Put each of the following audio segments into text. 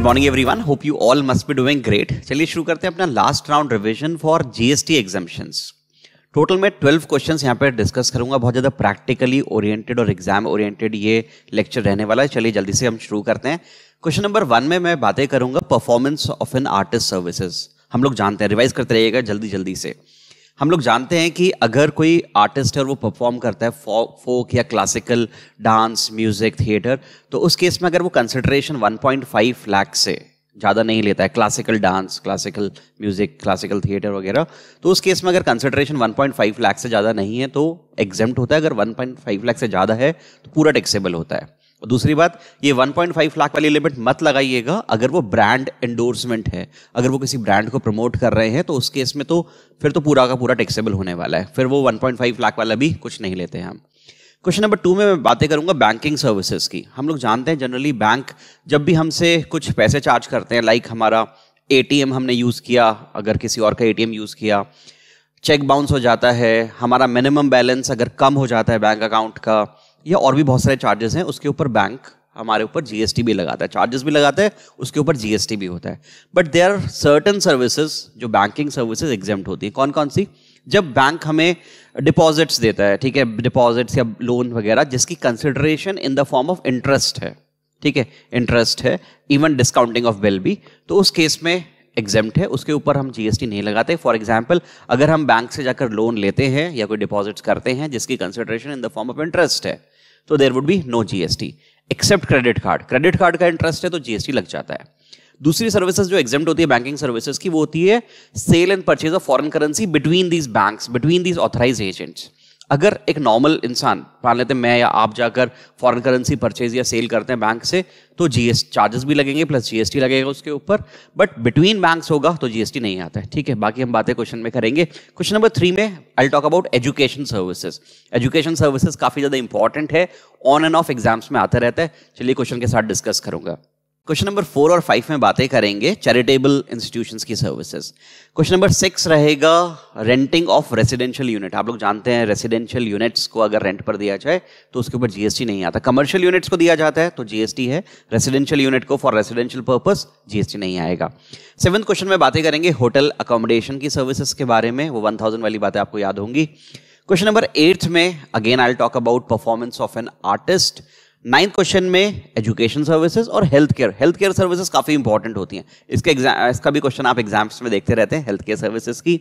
Good morning one hope you all must be doing great चलिए शुरू करते हैं अपना last round revision for GST examination total मैं ट्वेल्व क्वेश्चन यहाँ पर डिस्कस करूंगा बहुत ज़्यादा प्रैक्टिकली ओरिएंटेड और एग्जाम ओरिएंटेड ये लेक्चर रहने वाला है चलिए जल्दी से हम शुरू करते हैं क्वेश्चन नंबर वन में मैं बातें करूंगा performance of an artist services हम लोग जानते हैं रिवाइज करते रहिएगा जल्दी जल्दी से हम लोग जानते हैं कि अगर कोई आर्टिस्ट है और वो परफॉर्म करता है फो, फोक या क्लासिकल डांस म्यूजिक थिएटर तो उस केस में अगर वो कंसिड्रेशन 1.5 लाख से ज़्यादा नहीं लेता है classical dance classical music classical theatre वगैरह तो उस केस में अगर कंसिड्रेशन 1.5 लाख से ज़्यादा नहीं है तो एग्जाम्प्ट होता है अगर 1.5 लाख से ज़्यादा है तो पूरा टैक्सेबल होता है दूसरी बात ये 1.5 लाख वाली लिमिट मत लगाइएगा अगर वो ब्रांड एंडोर्समेंट है अगर वो किसी ब्रांड को प्रमोट कर रहे हैं तो उस केस में तो फिर तो पूरा का पूरा टैक्सेबल होने वाला है फिर वो 1.5 लाख वाला भी कुछ नहीं लेते हैं हम क्वेश्चन नंबर टू में मैं बातें करूंगा बैंकिंग सर्विसेज की हम लोग जानते हैं जनरली बैंक जब भी हमसे कुछ पैसे चार्ज करते हैं लाइक हमारा ए हमने यूज़ किया अगर किसी और का ए यूज़ किया चेक बाउंस हो जाता है हमारा मिनिमम बैलेंस अगर कम हो जाता है बैंक अकाउंट का या और भी बहुत सारे चार्जेस हैं उसके ऊपर बैंक हमारे ऊपर जीएसटी भी लगाता है चार्जेस भी लगाता है उसके ऊपर जीएसटी भी होता है but there are certain services जो बैंकिंग सर्विसेज एग्जाम होती है कौन कौन सी जब बैंक हमें डिपॉजिट्स देता है ठीक है डिपॉजिट्स या लोन वगैरह जिसकी consideration in the form of interest है ठीक है इंटरेस्ट है इवन डिस्काउंटिंग ऑफ बिल भी तो उस केस में एग्जाम्प्ट है उसके ऊपर हम जीएसटी नहीं लगाते फॉर एग्जाम्पल अगर हम बैंक से जाकर लोन लेते हैं या कोई डिपॉजिट्स करते हैं जिसकी consideration in the form of interest है तो there would be no GST except credit card credit card का इंटरेस्ट है तो जीएसटी लग जाता है दूसरी सर्विसेज जो एग्जाम होती है बैंकिंग सर्विसेज की वो होती है sale and purchase of foreign currency between these banks between these authorise agents अगर एक नॉर्मल इंसान मान लेते मैं या आप जाकर फॉरेन करेंसी परचेज या सेल करते हैं बैंक से तो जीएस चार्जेस भी लगेंगे प्लस जीएसटी लगेगा उसके ऊपर बट बिटवीन बैंक्स होगा तो जीएसटी नहीं आता है ठीक है बाकी हम बातें क्वेश्चन में करेंगे क्वेश्चन नंबर थ्री में I talk about education services education services काफ़ी ज़्यादा इंपॉर्टेंट है ऑन एंड ऑफ एग्जाम्स में आता रहता है चलिए क्वेश्चन के साथ डिस्कस करूंगा क्वेश्चन नंबर फोर और फाइव में बातें करेंगे चैरिटेबल इंस्टीट्यूशन की सर्विसेज क्वेश्चन नंबर सिक्स रहेगा रेंटिंग ऑफ रेसिडेंशियल यूनिट आप लोग जानते हैं रेसिडेंशियल यूनिट्स को अगर रेंट पर दिया जाए तो उसके ऊपर जीएसटी नहीं आता कमर्शियल यूनिट्स को दिया जाता है तो जीएसटी है रेसिडेंशियल यूनिट को फॉर रेसिडेंशियल पर्पज जीएसटी नहीं आएगा सेवन्थ क्वेश्चन में बातें करेंगे होटल अकोमोडेशन की सर्विसेज के बारे में वो वन वाली बातें आपको याद होंगी क्वेश्चन नंबर एट्थ में again I talk about performance of an artist ninth question में एजुकेशन सर्विसेज और health care health care services काफ़ी इंपॉर्टेंट होती हैं इसके एग्जाम इसका भी क्वेश्चन आप एग्जाम्स में देखते रहते हैं हेल्थ केयर सर्विसेज की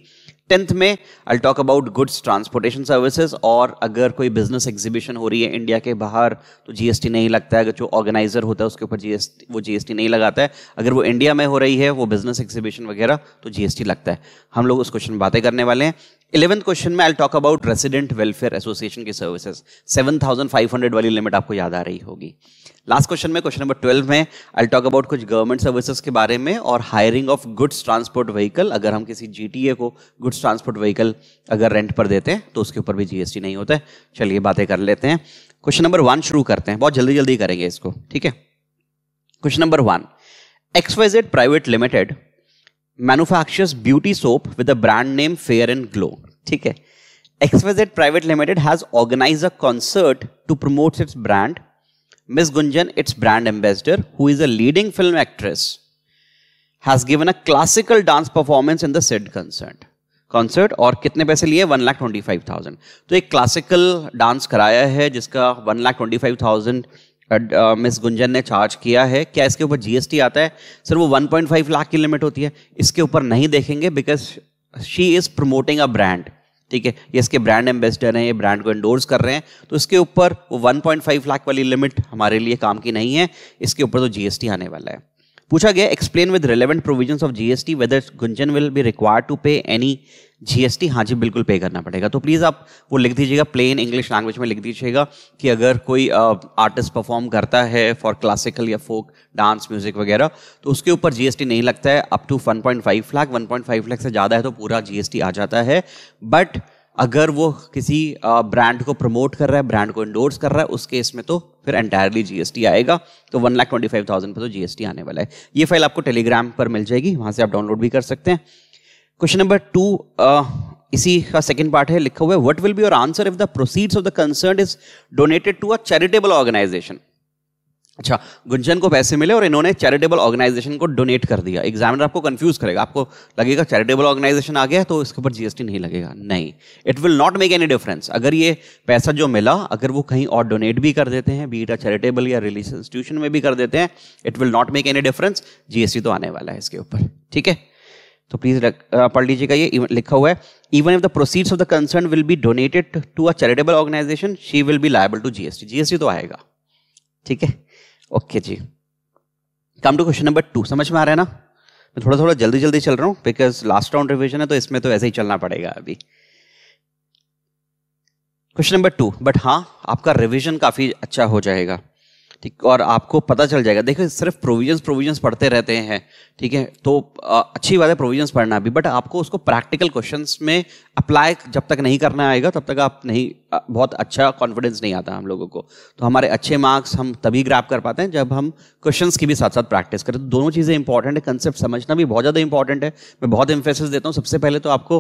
टेंथ में I talk about goods transportation services और अगर कोई बिजनेस एग्जीबिशन हो रही है इंडिया के बाहर तो जीएसटी नहीं लगता है अगर जो ऑर्गेनाइजर होता है उसके ऊपर जीएसटी वो जीएसटी नहीं लगाता है अगर वो इंडिया में हो रही है वो बिजनेस एग्जीबिशन वगैरह तो जीएसटी लगता है हम लोग उस क्वेश्चन में बातें करने वाले हैं इलेवंथ क्वेश्चन में I talk about resident welfare association की services seven thousand five hundred वाली लिमिट आपको याद आ रही होगी लास्ट क्वेश्चन में क्वेश्चन नंबर ट्वेल्व में आई टॉक अबाउट कुछ गवर्नमेंट सर्विसेज के बारे में और hiring of goods transport vehicle अगर हम किसी जी को गुड्स ट्रांसपोर्ट व्हीकल अगर रेंट पर देते हैं तो उसके ऊपर भी जीएसटी नहीं होता है चलिए बातें कर लेते हैं क्वेश्चन नंबर वन शुरू करते हैं बहुत जल्दी जल्दी करेंगे इसको ठीक है question number one XYZ private limited manufacture beauty soap with a brand name fair and glow ठीक है XYZ private limited has organise a concert to promote its brand miss Gunjan, its brand ambassador, who is a leading film actress, has given a classical dance performance in the said concert. Concert और कितने पैसे लिए one lakh twenty five thousand तो एक classical dance कराया है जिसका one lakh twenty five thousand miss Gunjan ने चार्ज किया है क्या इसके ऊपर जीएसटी आता है सर वो वन पॉइंट फाइव लाख की लिमिट होती है इसके ऊपर नहीं देखेंगे because she is promoting a brand ठीक है ये इसके ब्रांड एम्बेसडर हैं ये ब्रांड को इंडोर्स कर रहे हैं तो इसके ऊपर वो 1.5 लाख वाली लिमिट हमारे लिए काम की नहीं है इसके ऊपर तो जीएसटी आने वाला है पूछा गया explain with relevant provision of GST whether Gunjan will be required to pay any GST हाँ जी बिल्कुल पे करना पड़ेगा तो प्लीज़ आप वो लिख दीजिएगा प्लेन इंग्लिश लैंग्वेज में लिख दीजिएगा कि अगर कोई आर्टिस्ट परफॉर्म करता है फॉर क्लासिकल या फोक डांस म्यूजिक वगैरह तो उसके ऊपर जीएसटी नहीं लगता है up to 1.5 lakh five lakh से ज़्यादा है तो पूरा जीएसटी आ जाता है बट अगर वो किसी ब्रांड को प्रमोट कर रहा है ब्रांड को इंडोर्स कर रहा है उस केस में तो फिर एंटायरली जीएसटी आएगा तो one lakh twenty five thousand पर तो जीएसटी आने वाला है ये फाइल आपको टेलीग्राम पर मिल जाएगी वहां से आप डाउनलोड भी कर सकते हैं क्वेश्चन नंबर टू इसी का सेकंड पार्ट है लिखा हुआ है what will be your answer if the proceeds of the concern is donated to a charitable organisation अच्छा गुंजन को पैसे मिले और इन्होंने चैरिटेबल ऑर्गेनाइजेशन को डोनेट कर दिया एग्जामिनर आपको कंफ्यूज करेगा आपको लगेगा चैरिटेबल ऑर्गेनाइजेशन आ गया तो इसके ऊपर जीएसटी नहीं लगेगा नहीं it will not make any difference अगर ये पैसा जो मिला अगर वो कहीं और डोनेट भी कर देते हैं बी इटा चैरिटेबल या रिलीजियस इंस्टीट्यूशन में भी कर देते हैं it will not make any difference GST तो आने वाला है इसके ऊपर ठीक है तो प्लीज पढ़ लीजिएगा ये लिखा हुआ है even if the proceeds of the concern will be donated to a charitable organisation she will be liable to GST GST तो आएगा ठीक है ओके जी come to question number two समझ में आ रहा है ना मैं थोड़ा थोड़ा जल्दी जल्दी चल रहा हूँ बिकॉज लास्ट राउंड रिविजन है तो इसमें तो ऐसे ही चलना पड़ेगा अभी क्वेश्चन नंबर टू बट हाँ आपका रिविजन काफ़ी अच्छा हो जाएगा ठीक और आपको पता चल जाएगा देखो सिर्फ प्रोविजंस प्रोविजंस पढ़ते रहते हैं ठीक है तो अच्छी बात है प्रोविजंस पढ़ना भी बट आपको उसको प्रैक्टिकल क्वेश्चंस में अप्लाई जब तक नहीं करना आएगा तब तक आप नहीं बहुत अच्छा कॉन्फिडेंस नहीं आता हम लोगों को तो हमारे अच्छे मार्क्स हम तभी ग्रैप कर पाते हैं जब हम क्वेश्चंस की भी साथ साथ प्रैक्टिस करें तो दोनों चीज़ें इंपॉर्टेंट है कंसेप्ट समझना भी बहुत ज़्यादा इंपॉर्टेंट है मैं बहुत इंफेसिस देता हूँ सबसे पहले तो आपको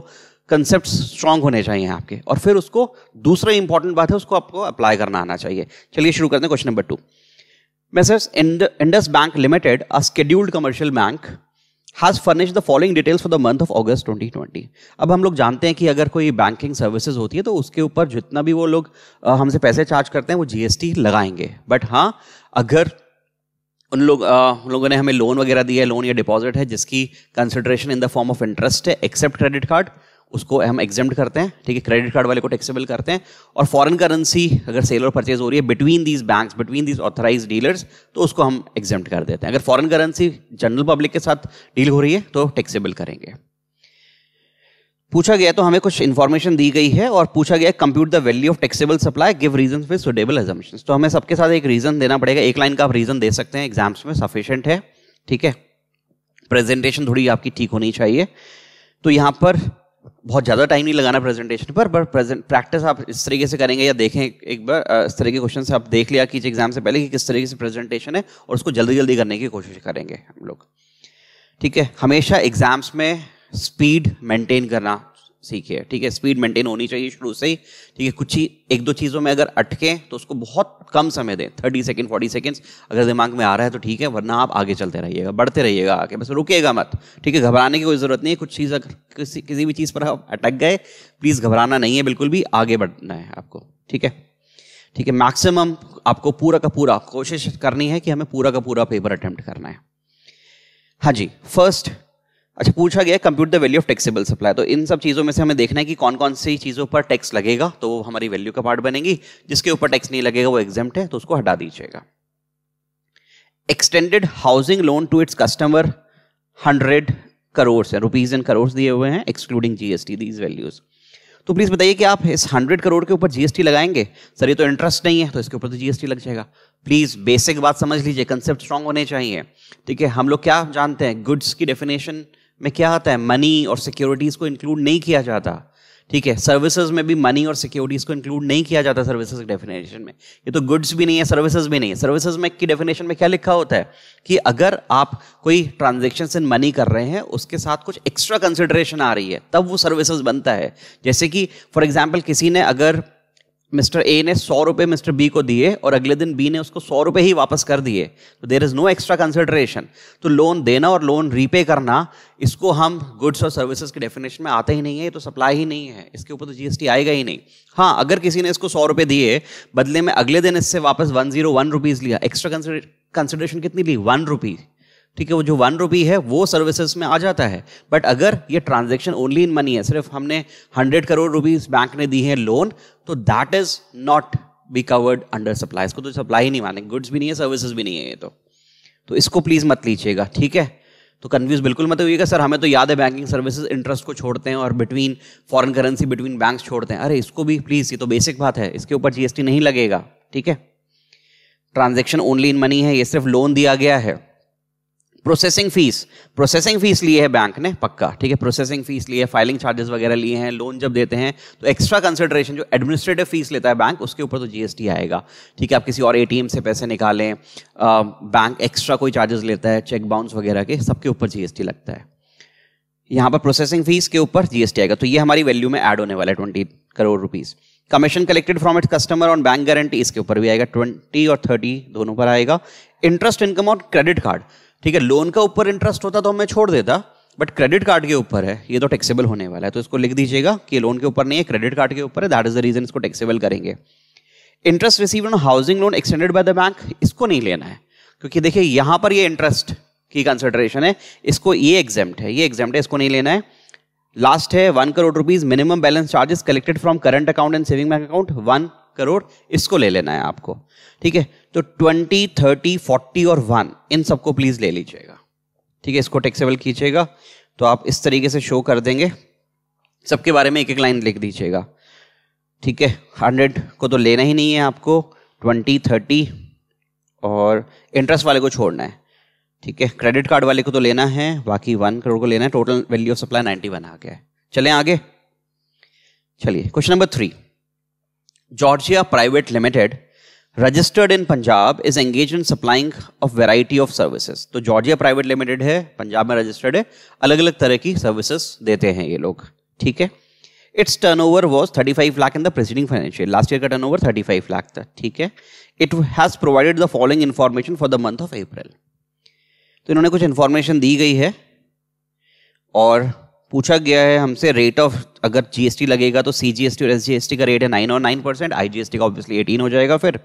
कंसेप्ट स्ट्रांग होने चाहिए आपके और फिर उसको दूसरा इंपॉर्टेंट बात है उसको आपको अप्लाई करना आना चाहिए चलिए शुरू करते हैं question number two Messrs Indus bank limited a scheduled commercial bank has furnish the following details for the month of August 2020 अब हम लोग जानते हैं कि अगर कोई बैंकिंग सर्विसेज होती है तो उसके ऊपर जितना भी वो लोग हमसे पैसे चार्ज करते हैं वो जीएसटी लगाएंगे बट हाँ अगर उन लोग उन लोगों ने हमें लोन वगैरह दिया है लोन या डिपॉजिट है जिसकी consideration in the form of interest है एक्सेप्ट क्रेडिट कार्ड उसको हम एग्जेम्ड करते हैं ठीक है क्रेडिट कार्ड वाले को टैक्सेबल करते हैं और फॉरेन करेंसी अगर सेल और परचेज हो रही है between these banks between these authorise dealers तो उसको हम एग्जेम्ड कर देते हैं अगर फॉरेन करेंसी जनरल पब्लिक के साथ डील हो रही है तो टैक्सेबल करेंगे पूछा गया तो हमें कुछ इन्फॉर्मेशन दी गई है और पूछा गया compute the value of taxable supply give reason with suitable assumption तो हमें सबके साथ एक रीजन देना पड़ेगा एक लाइन का आप रीजन दे सकते हैं एग्जाम्स में सफिशियंट है ठीक है प्रेजेंटेशन थोड़ी आपकी ठीक होनी चाहिए तो यहाँ पर बहुत ज़्यादा टाइम नहीं लगाना प्रेजेंटेशन पर बट प्रेजेंट प्रैक्टिस आप इस तरीके से करेंगे या देखें एक बार इस तरह के क्वेश्चन से आप देख लिया कीजिए एग्जाम से पहले कि किस तरीके से प्रेजेंटेशन है और उसको जल्दी जल्दी करने की कोशिश करेंगे हम लोग ठीक है हमेशा एग्जाम्स में स्पीड मेंटेन करना सीखे ठीक है स्पीड मेंटेन होनी चाहिए शुरू से ही ठीक है कुछ ही एक दो चीज़ों में अगर अटके तो उसको बहुत कम समय दें थर्टी सेकेंड फोर्टी सेकेंड्स अगर दिमाग में आ रहा है तो ठीक है वरना आप आगे चलते रहिएगा बढ़ते रहिएगा आगे बस रुकेगा मत ठीक है घबराने की कोई ज़रूरत नहीं है कुछ चीज़ अगर किसी किसी भी चीज़ पर आप अटक गए प्लीज़ घबराना नहीं है बिल्कुल भी आगे बढ़ना है आपको ठीक है ठीक है मैक्सिमम आपको पूरा का पूरा कोशिश करनी है कि हमें पूरा का पूरा पेपर अटैम्प्ट करना है हाँ जी फर्स्ट अच्छा पूछा गया compute the value of taxable supply तो इन सब चीज़ों में से हमें देखना है कि कौन कौन सी चीज़ों पर टैक्स लगेगा तो वो हमारी वैल्यू का पार्ट बनेगी जिसके ऊपर टैक्स नहीं लगेगा वो एग्जाम है तो उसको हटा दीजिएगा extended housing loan to its customer hundred crore है रुपीज़ एंड करोड़ दिए हुए हैं एक्सक्लूडिंग जीएसटी दीज वैल्यूज़ तो प्लीज़ बताइए कि आप इस हंड्रेड करोड़ के ऊपर जीएसटी लगाएंगे सर ये तो इंटरेस्ट नहीं है तो इसके ऊपर तो जीएसटी लग जाएगा प्लीज़ बेसिक बात समझ लीजिए कंसेप्ट स्ट्रांग होने चाहिए ठीक है हम लोग क्या जानते हैं गुड्स की डेफिनेशन में क्या आता है मनी और सिक्योरिटीज़ को इंक्लूड नहीं किया जाता ठीक है सर्विसेज में भी मनी और सिक्योरिटीज़ को इंक्लूड नहीं किया जाता सर्विसेज के डेफिनेशन में ये तो गुड्स भी नहीं है सर्विसेज भी नहीं है सर्विसेज में की डेफिनेशन में क्या लिखा होता है कि अगर आप कोई ट्रांजेक्शन इन मनी कर रहे हैं उसके साथ कुछ एक्स्ट्रा कंसिडरेशन आ रही है तब वो सर्विसेज बनता है जैसे कि फॉर एग्जाम्पल किसी ने अगर मिस्टर ए ने सौ रुपये मिस्टर बी को दिए और अगले दिन बी ने उसको सौ रुपये ही वापस कर दिए तो there is no extra consideration तो लोन देना और लोन रीपे करना इसको हम गुड्स और सर्विसेज के डेफिनेशन में आते ही नहीं है ये तो सप्लाई ही नहीं है इसके ऊपर तो जीएसटी आएगा ही नहीं हाँ अगर किसी ने इसको सौ रुपये दिए बदले में अगले दिन इससे वापस वन जीरो वन रुपीज़ लिया एक्स्ट्रा कंसिडरेशन कितनी ली वन रुपीज़ ठीक है वो जो वन रुपी है वो सर्विसेज में आ जाता है बट अगर ये ट्रांजेक्शन ओनली इन मनी है सिर्फ हमने हंड्रेड करोड़ रुपीज बैंक ने दी है लोन तो that is not be covered under supply इसको तो सप्लाई ही नहीं माने गुड्स भी नहीं है सर्विसेज भी नहीं है ये तो तो इसको प्लीज मत लीजिएगा ठीक है तो कन्फ्यूज बिल्कुल मत होइएगा सर हमें तो याद है बैंकिंग सर्विसेज इंटरेस्ट को छोड़ते हैं और between foreign currency between banks छोड़ते हैं अरे इसको भी प्लीज ये तो बेसिक बात है इसके ऊपर जीएसटी नहीं लगेगा ठीक है ट्रांजेक्शन ओनली इन मनी है ये सिर्फ लोन दिया गया है प्रोसेसिंग फीस प्रोसेसिंग फीस लिए है बैंक ने पक्का ठीक है प्रोसेसिंग फीस लिए है फाइलिंग चार्जेस वगैरह लिए हैं लोन जब देते हैं तो एक्स्ट्रा कंसिडरेशन जो एडमिनिस्ट्रेटिव फीस लेता है बैंक उसके ऊपर तो जीएसटी आएगा ठीक है आप किसी और एटीएम से पैसे निकालें आ, बैंक एक्स्ट्रा कोई चार्जेस लेता है चेक बाउंस वगैरह के सबके ऊपर जीएसटी लगता है यहाँ पर प्रोसेसिंग फीस के ऊपर जीएसटी आएगा तो ये हमारी वैल्यू में ऐड होने वाला है twenty crore rupees commission collected from it customer on bank guarantee इसके ऊपर भी आएगा ट्वेंटी और थर्टी दोनों पर आएगा इंटरेस्ट इनकम और क्रेडिट कार्ड ठीक है लोन का ऊपर इंटरेस्ट होता तो मैं छोड़ देता बट क्रेडिट कार्ड के ऊपर है ये तो टैक्सेबल होने वाला है तो इसको लिख दीजिएगा कि लोन के ऊपर नहीं है क्रेडिट कार्ड के ऊपर है दैट इज द रीजन इसको टैक्सेबल करेंगे interest receive on housing loan extended by the bank इसको नहीं लेना है क्योंकि देखिए यहां पर ये इंटरेस्ट की कंसिडरेशन है इसको ये एग्जाम्ट है ये एग्जाम्ट है इसको नहीं लेना है लास्ट है one crore rupees minimum balance charges collected from current account and saving bank account one crore इसको ले लेना है आपको ठीक है तो ट्वेंटी थर्टी फोर्टी और वन इन सबको प्लीज ले लीजिएगा ठीक है इसको टेक्सेबल कीजिएगा तो आप इस तरीके से शो कर देंगे सबके बारे में एक एक लाइन लिख दीजिएगा ठीक है हंड्रेड को तो लेना ही नहीं है आपको ट्वेंटी थर्टी और इंटरेस्ट वाले को छोड़ना है ठीक है क्रेडिट कार्ड वाले को तो लेना है बाकी वन करोड़ को लेना है total value of supply ninety one आ गया है चलें आगे चलिए question number three Georgia Private Limited, registered in Punjab, is engaged in supplying a variety of services. तो Georgia Private Limited है पंजाब में registered है अलग अलग तरह की services देते हैं ये लोग ठीक है its turnover was thirty five lakh in the preceding financial last year का turnover thirty five lakh था ठीक है it has provided the following information for the month of April तो इन्होंने कुछ इन्फॉर्मेशन दी गई है और पूछा गया है हमसे रेट ऑफ अगर जीएसटी लगेगा तो सीजीएसटी और एसजीएसटी का रेट है नाइन और नाइन परसेंट आईजीएसटी का ऑब्वियसली एटीन हो जाएगा फिर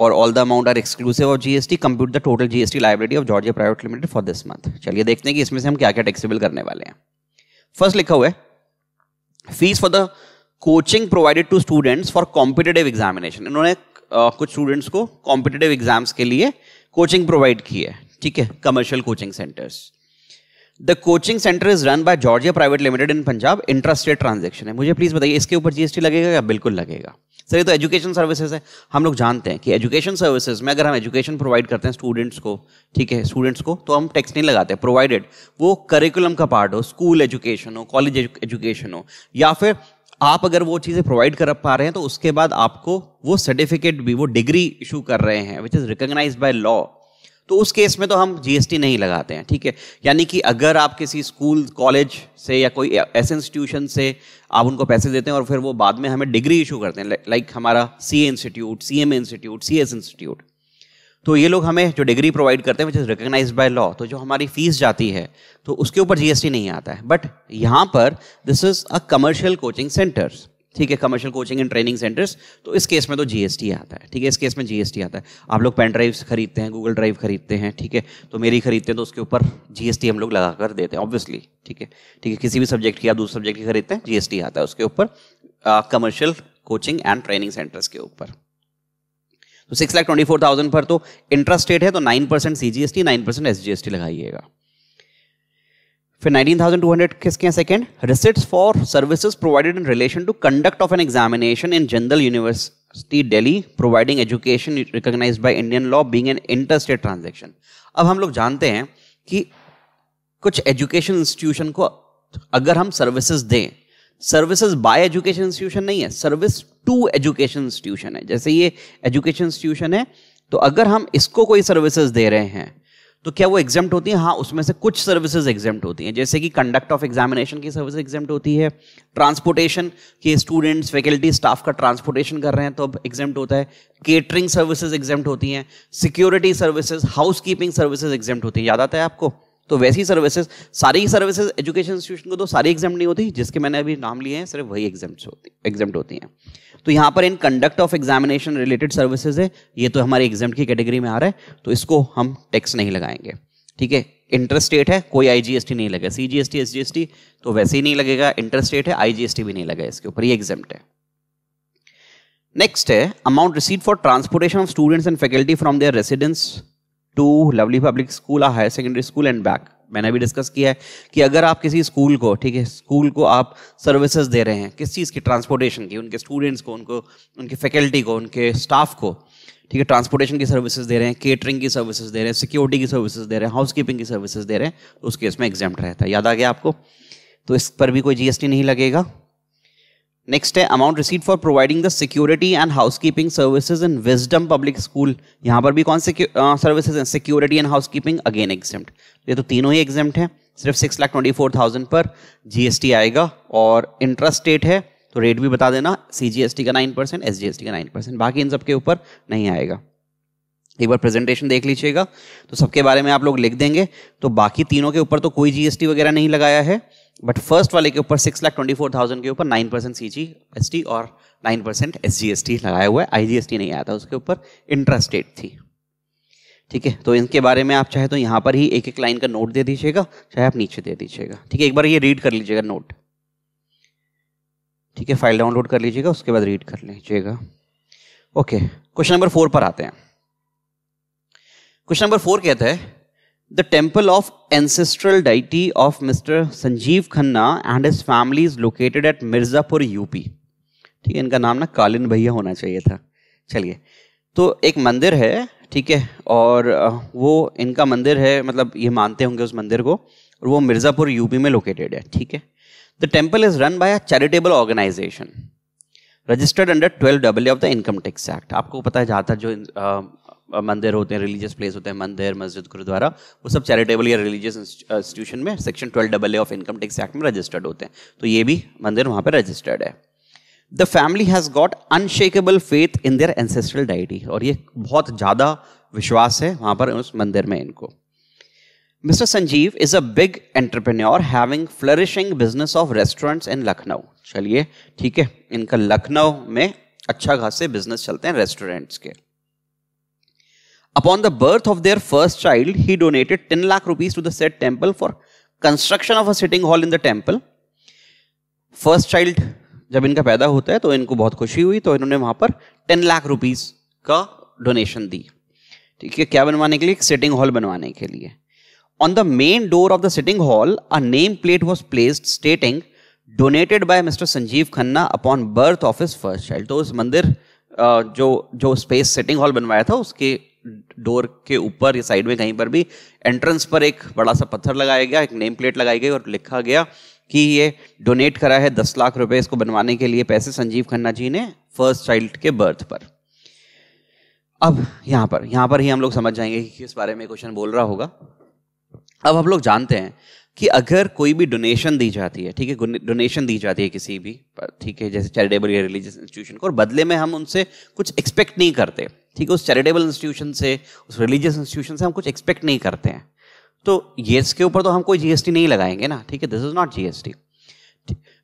और all the amount are exclusive of GST compute the total GST liability of Georgia private limited for this month चलिए देखते हैं कि इसमें से हम क्या क्या टैक्सेबल करने वाले हैं फर्स्ट लिखा हुआ है fees for the coaching provided to students for competitive examination इन्होंने कुछ स्टूडेंट्स को कॉम्पिटेटिव एग्जाम्स के लिए कोचिंग प्रोवाइड की है ठीक है commercial coaching centres the coaching centre is run by Georgia private limited in Punjab intrastate transaction है मुझे प्लीज बताइए इसके ऊपर जीएसटी लगेगा या बिल्कुल लगेगा सर ये तो एजुकेशन सर्विसेज है हम लोग जानते हैं कि एजुकेशन सर्विसेज में अगर हम एजुकेशन प्रोवाइड करते हैं स्टूडेंट्स को ठीक है स्टूडेंट्स को तो हम टैक्स नहीं लगाते प्रोवाइडेड वो करिकुलम का पार्ट हो स्कूल एजुकेशन हो कॉलेज एजुकेशन हो या फिर आप अगर वो चीज़ें प्रोवाइड कर पा रहे हैं तो उसके बाद आपको वो सर्टिफिकेट भी वो डिग्री इशू कर रहे हैं which is recognise by law तो उस केस में तो हम जीएसटी नहीं लगाते हैं ठीक है यानी कि अगर आप किसी स्कूल कॉलेज से या कोई ऐसे इंस्टीट्यूशन से आप उनको पैसे देते हैं और फिर वो बाद में हमें डिग्री इशू करते हैं लाइक हमारा C institute C M institute C S institute तो ये लोग हमें जो डिग्री प्रोवाइड करते हैं which is recognise by law तो जो हमारी फीस जाती है तो उसके ऊपर जीएसटी नहीं आता है बट यहाँ पर this is a commercial coaching centres ठीक है commercial coaching and training centres तो इस केस में तो जीएसटी आता है ठीक है इस केस में जीएसटी आता है आप लोग पेन ड्राइव्स खरीदते हैं गूगल ड्राइव खरीदते हैं ठीक है तो मेरी खरीदते हैं तो उसके ऊपर जीएसटी हम लोग लगा कर देते हैं ऑब्वियसली ठीक है ठीक है किसी भी सब्जेक्ट की या दूसरे सब्जेक्ट की खरीदते हैं जीएसटी आता है उसके ऊपर commercial coaching and training centres के ऊपर तो six lakh twenty four thousand पर तो इंटरेस्ट रेट है तो nine percent C G S T nine percent S G S T लगाइएगा फिर 19,200 किसके हैं second receipts for services provided in relation to conduct of an examination in general university Delhi providing education recognise by Indian law being an inter state transaction अब हम लोग जानते हैं कि कुछ एजुकेशन इंस्टीट्यूशन को अगर हम सर्विसेज दें सर्विसेज बाय एजुकेशन इंस्टीट्यूशन नहीं है सर्विस टू एजुकेशन इंस्टीट्यूशन है जैसे ये एजुकेशन इंस्टीट्यूशन है तो अगर हम इसको कोई सर्विसेज दे रहे हैं तो क्या वो एग्जाम होती है हाँ उसमें से कुछ सर्विसेज एग्जाम होती हैं जैसे कि कंडक्ट ऑफ एग्जामिनेशन की सर्विस एग्जाम होती है ट्रांसपोर्टेशन के स्टूडेंट्स फैकल्टी स्टाफ का ट्रांसपोर्टेशन कर रहे हैं तो अब एग्जाम होता है केटरिंग सर्विसेज एग्जाम होती हैं security services housekeeping services exam होती हैं याद आता है आपको तो वैसी सर्विसेज सारी सर्विसेज एजुकेशन इंस्टीट्यूशन को तो सारी एग्जाम नहीं होती जिसके मैंने अभी नाम लिए हैं सिर्फ वही एग्जाम होती एग्जाम होती हैं तो यहाँ पर इन conduct of examination related services है ये तो हमारे एग्जाम की कैटेगरी में आ रहा है तो इसको हम टैक्स नहीं लगाएंगे ठीक है इंटरस्टेट है कोई आईजीएसटी नहीं लगेगा सीजीएसटी एसजीएसटी तो वैसे ही नहीं लगेगा इंटर स्टेट है आईजीएसटी भी नहीं लगेगा इसके ऊपर ये एग्जाम्प्ट है नेक्स्ट है amount receive for transportation of students and faculty from their residence to Lovely public school higher secondary school and back मैंने भी डिस्कस किया है कि अगर आप किसी स्कूल को ठीक है स्कूल को आप सर्विसेज दे रहे हैं किस चीज़ की ट्रांसपोर्टेशन की उनके स्टूडेंट्स को उनको उनकी फैकल्टी को उनके स्टाफ को ठीक है ट्रांसपोर्टेशन की सर्विसेज दे रहे हैं केटरिंग की सर्विसेज दे रहे हैं सिक्योरिटी की सर्विसेज दे रहे हैं हाउस कीपिंग की सर्विसेज दे रहे हैं तो उस केस में एग्जाम रहता है याद आ गया आपको तो इस पर भी कोई जीएसटी नहीं लगेगा नेक्स्ट है amount received for providing the security and housekeeping services in Wisdom public school यहाँ पर भी कौन से सर्विसेज हैं security and housekeeping again exam ये तो तीनों ही एग्जाम है सिर्फ six lakh twenty four thousand पर जीएसटी आएगा और इंटरेस्ट रेट है तो रेट भी बता देना सीजीएसटी का नाइन परसेंट एस का नाइन परसेंट बाकी इन सब ऊपर नहीं आएगा एक बार प्रेजेंटेशन देख लीजिएगा तो सबके बारे में आप लोग लिख देंगे तो बाकी तीनों के ऊपर तो कोई जीएसटी वगैरह नहीं लगाया है बट फर्स्ट वाले के ऊपर six lakh twenty four thousand के ऊपर nine percent C G S T और nine percent S G S T लगाया हुआ है आई जी एस टी नहीं आया था उसके ऊपर इंटरेस्ट रेट थी ठीक है तो इनके बारे में आप चाहे तो यहाँ पर ही एक एक लाइन का नोट दे दीजिएगा चाहे आप नीचे दे दीजिएगा ठीक है एक बार ये रीड कर लीजिएगा नोट ठीक है फाइल डाउनलोड कर लीजिएगा उसके बाद रीड कर लीजिएगा ओके क्वेश्चन नंबर फोर पर आते हैं क्वेश्चन नंबर फोर कहता है The temple of ancestral deity of Mr. Sanjeev Khanna and his family is located at Mirzapur UP ठीक है इनका नाम ना कालिन भैया होना चाहिए था चलिए तो एक मंदिर है ठीक है और वो इनका मंदिर है मतलब ये मानते होंगे उस मंदिर को और वो मिर्ज़ापुर यूपी में लोकेटेड है ठीक है the temple is run by a charitable organisation registered under twelve W of the income tax act आपको पता है जहाँ तक जो मंदिर होते हैं रिलीजियस प्लेस होते हैं मंदिर मस्जिद गुरुद्वारा वो सब चैरिटेबल या रिलीजियस इंस्टीट्यूशन में section twelve double A of income tax act में रजिस्टर्ड होते हैं तो ये भी मंदिर वहाँ पर रजिस्टर्ड है the family has got unshakeable faith in their ancestral deity और ये बहुत ज़्यादा विश्वास है वहाँ पर उस मंदिर में इनको Mr Sanjeev is a big entrepreneur having flourishing business of restaurants in Lucknow चलिए ठीक है इनका लखनऊ में अच्छा खासे बिजनेस चलते हैं रेस्टोरेंट्स के upon the birth of their first child he donated ten lakh rupees to the said temple for construction of a sitting hall in the temple first child जब इनका पैदा होता है तो इनको बहुत खुशी हुई तो इन्होंने वहां पर टेन लाख रुपीज का डोनेशन दी ठीक है क्या बनवाने के लिए सिटिंग हॉल बनवाने के लिए on the main door of the sitting hall a name plate was placed stating donated by Mr Sanjeev Khanna upon birth of his first child तो उस मंदिर जो जो स्पेस सिटिंग हॉल बनवाया था उसके डोर के ऊपर या साइड में कहीं पर भी एंट्रेंस पर एक बड़ा सा पत्थर लगाया गया एक नेम प्लेट लगाई गई और लिखा गया कि ये डोनेट करा है दस लाख रुपए इसको बनवाने के लिए पैसे संजीव खन्ना जी ने फर्स्ट चाइल्ड के बर्थ पर अब यहां पर यहां पर ही हम लोग समझ जाएंगे कि किस बारे में क्वेश्चन बोल रहा होगा अब हम लोग जानते हैं कि अगर कोई भी डोनेशन दी जाती है ठीक है डोनेशन दी जाती है किसी भी ठीक है जैसे चैरिटेबल या रिलीजियस इंस्टीट्यूशन को और बदले में हम उनसे कुछ एक्सपेक्ट नहीं करते ठीक है उस चैरिटेबल इंस्टीट्यूशन से उस रिलीजियस इंस्टीट्यूशन से हम कुछ एक्सपेक्ट नहीं करते हैं तो ये के ऊपर तो हम कोई जीएसटी नहीं लगाएंगे ना ठीक है दिस इज नॉट जीएसटी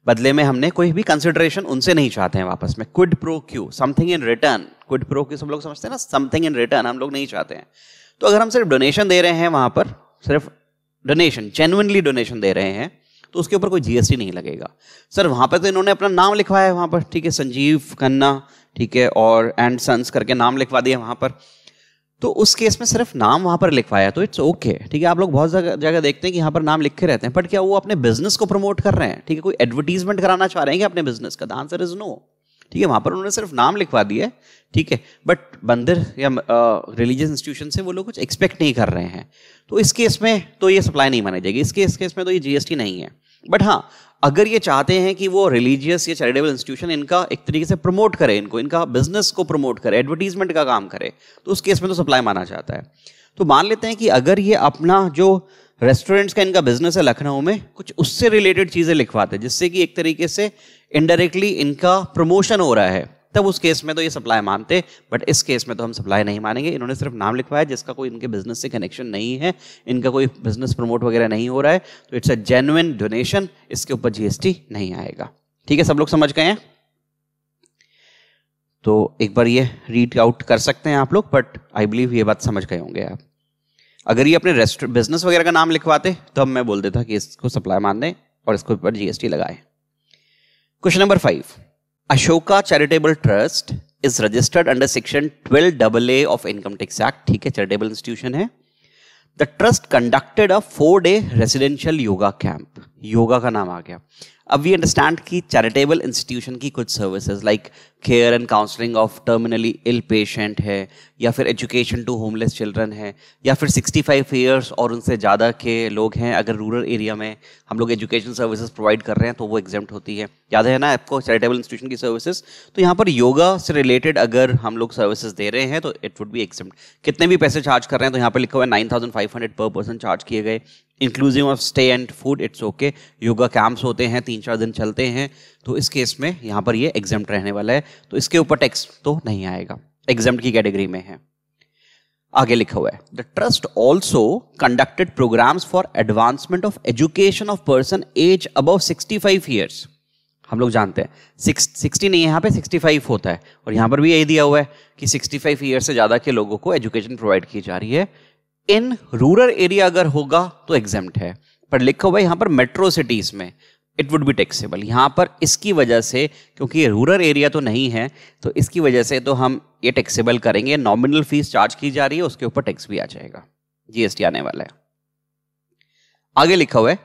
बदले में हमने कोई भी कंसिडरेशन उनसे नहीं चाहते हैं वापस में quid pro quo something in return quid pro quo सब लोग समझते हैं ना समथिंग इन रिटर्न हम लोग नहीं चाहते हैं तो अगर हम सिर्फ डोनेशन दे रहे हैं वहां पर सिर्फ डोनेशन जेनुअनली डोनेशन दे रहे हैं तो उसके ऊपर कोई जीएसटी नहीं लगेगा सर वहां पर तो इन्होंने अपना नाम लिखवाया है वहां पर ठीक है संजीव खन्ना ठीक है और एंड सन्स करके नाम लिखवा दिया वहां पर तो उस केस में सिर्फ नाम वहां पर लिखवाया तो इट्स ओके ठीक है आप लोग बहुत जगह देखते हैं कि यहाँ पर नाम लिखे रहते हैं बट क्या वो अपने बिजनेस को प्रमोट कर रहे हैं ठीक है कोई एडवर्टीजमेंट कराना चाह रहे हैं कि अपने बिजनेस का द आंसर इज नो ठीक है वहां पर उन्होंने सिर्फ नाम लिखवा दिया है ठीक है बट मंदिर या रिलीजियस इंस्टीट्यूशन से वो लोग कुछ एक्सपेक्ट नहीं कर रहे हैं तो इस केस में तो ये सप्लाई नहीं मानी जाएगी इस केस केस में तो ये जीएसटी नहीं है बट हाँ अगर ये चाहते हैं कि वो रिलीजियस या चैरिटेबल इंस्टीट्यूशन इनका एक तरीके से प्रमोट करे इनको इनका बिजनेस को प्रमोट करे एडवर्टीजमेंट का काम करे तो उस केस में तो सप्लाई माना जाता है तो मान लेते हैं कि अगर ये अपना जो रेस्टोरेंट्स का इनका बिजनेस है लखनऊ में कुछ उससे रिलेटेड चीज़ें लिखवाते हैं जिससे कि एक तरीके से इनडायरेक्टली इनका प्रमोशन हो रहा है तब उस केस में तो ये सप्लाई मानते बट इस केस में तो हम सप्लाई नहीं मानेंगे इन्होंने सिर्फ नाम लिखवाया जिसका कोई इनके बिजनेस से कनेक्शन नहीं है इनका कोई बिजनेस प्रमोट वगैरह नहीं हो रहा है तो इट्स अ जेन्युन डोनेशन इसके ऊपर जीएसटी नहीं आएगा ठीक है सब लोग समझ गए हैं तो एक बार ये रीड आउट कर सकते हैं आप लोग बट आई बिलीव ये बात समझ गए होंगे आप अगर ये अपने रेस्टोरेंट बिजनेस वगैरह का नाम लिखवाते तो हम मैं बोल देता कि इसको सप्लाई मान दें और इसको ऊपर जीएसटी लगाए question number five Ashoka charitable trust is registered under section twelve double A of income tax act ठीक है चैरिटेबल इंस्टीट्यूशन है the trust conducted a four day residential yoga camp yoga का नाम आ गया अब वी अंडरस्टैंड कि चैरिटेबल इंस्टीट्यूशन की कुछ services like care and counselling of terminally ill patient है या फिर एजुकेशन टू होमलेस चिल्ड्रन है या फिर 65 ईयर्स और उनसे ज़्यादा के लोग हैं अगर रूरल एरिया में हम लोग एजुकेशन सर्विसेज प्रोवाइड कर रहे हैं तो वो एग्जाम्ट होती है याद है ना आपको चैरिटेबल इंस्टीट्यूशन की सर्विसेज तो यहाँ पर योगा से रिलेटेड अगर हम लोग सर्विसेज दे रहे हैं तो इट वुड बी एग्जाम्ट कितने भी पैसे चार्ज कर रहे हैं तो यहाँ पर लिखा हुआ है nine thousand five hundred per person charge किए गए inclusive of stay and food its okay yoga camps होते हैं तीन चार दिन चलते हैं तो इस केस में यहाँ पर ये एग्जाम रहने वाला है तो इसके ऊपर टैक्स तो नहीं आएगा एग्जाम की कैटेगरी में है आगे लिखा हुआ है the trust also conducted programmes for advancement of education of person age above five years हम लोग जानते हैं सिक्सटी नहीं है यहाँ पे सिक्सटी फाइव होता है और यहाँ पर भी यही दिया हुआ है कि सिक्सटी फाइव ईयर से ज़्यादा के लोगों को एजुकेशन प्रोवाइड की जा रही है इन रूरल एरिया अगर होगा तो एग्जाम है पर लिखा हुआ यहां पर मेट्रो सिटीज में इट वुड बी टैक्सेबल यहां पर इसकी वजह से क्योंकि रूरल एरिया तो नहीं है तो इसकी वजह से तो हम ये टैक्सेबल करेंगे नॉमिनल फीस चार्ज की जा रही है उसके ऊपर टैक्स भी आ जाएगा जीएसटी आने वाला है आगे लिखा हुआ है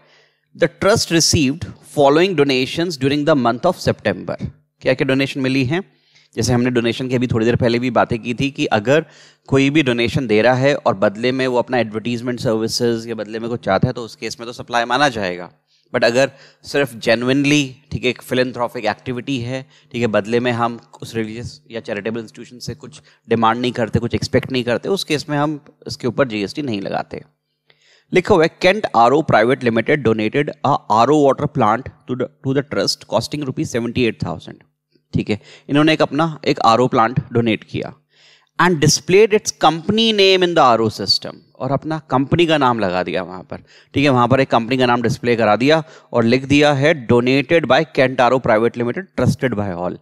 the trust received following donation during the month of September क्या क्या डोनेशन मिली है जैसे हमने डोनेशन की अभी थोड़ी देर पहले भी बातें की थी कि अगर कोई भी डोनेशन दे रहा है और बदले में वो अपना एडवर्टीजमेंट सर्विसेज के बदले में कुछ चाहता है तो उस केस में तो सप्लाई माना जाएगा बट अगर सिर्फ जेनविनली ठीक है एक फिलेंथ्रॉफिक एक्टिविटी है ठीक है बदले में हम उस रिलीजियस या चैरिटेबल इंस्टीट्यूशन से कुछ डिमांड नहीं करते कुछ एक्सपेक्ट नहीं करते उस केस में हम इसके ऊपर जीएसटी नहीं लगाते लिखा हुआ है Kent R private limited donated a R water plant to the trust costing rupees seventy eight thousand ठीक है इन्होंने एक अपना एक आर प्लांट डोनेट किया and displayed its company name in the R system और अपना कंपनी का नाम लगा दिया वहां पर ठीक है वहां पर एक कंपनी का नाम डिस्प्ले करा दिया और लिख दिया है donated by Kent R private limited trusted by all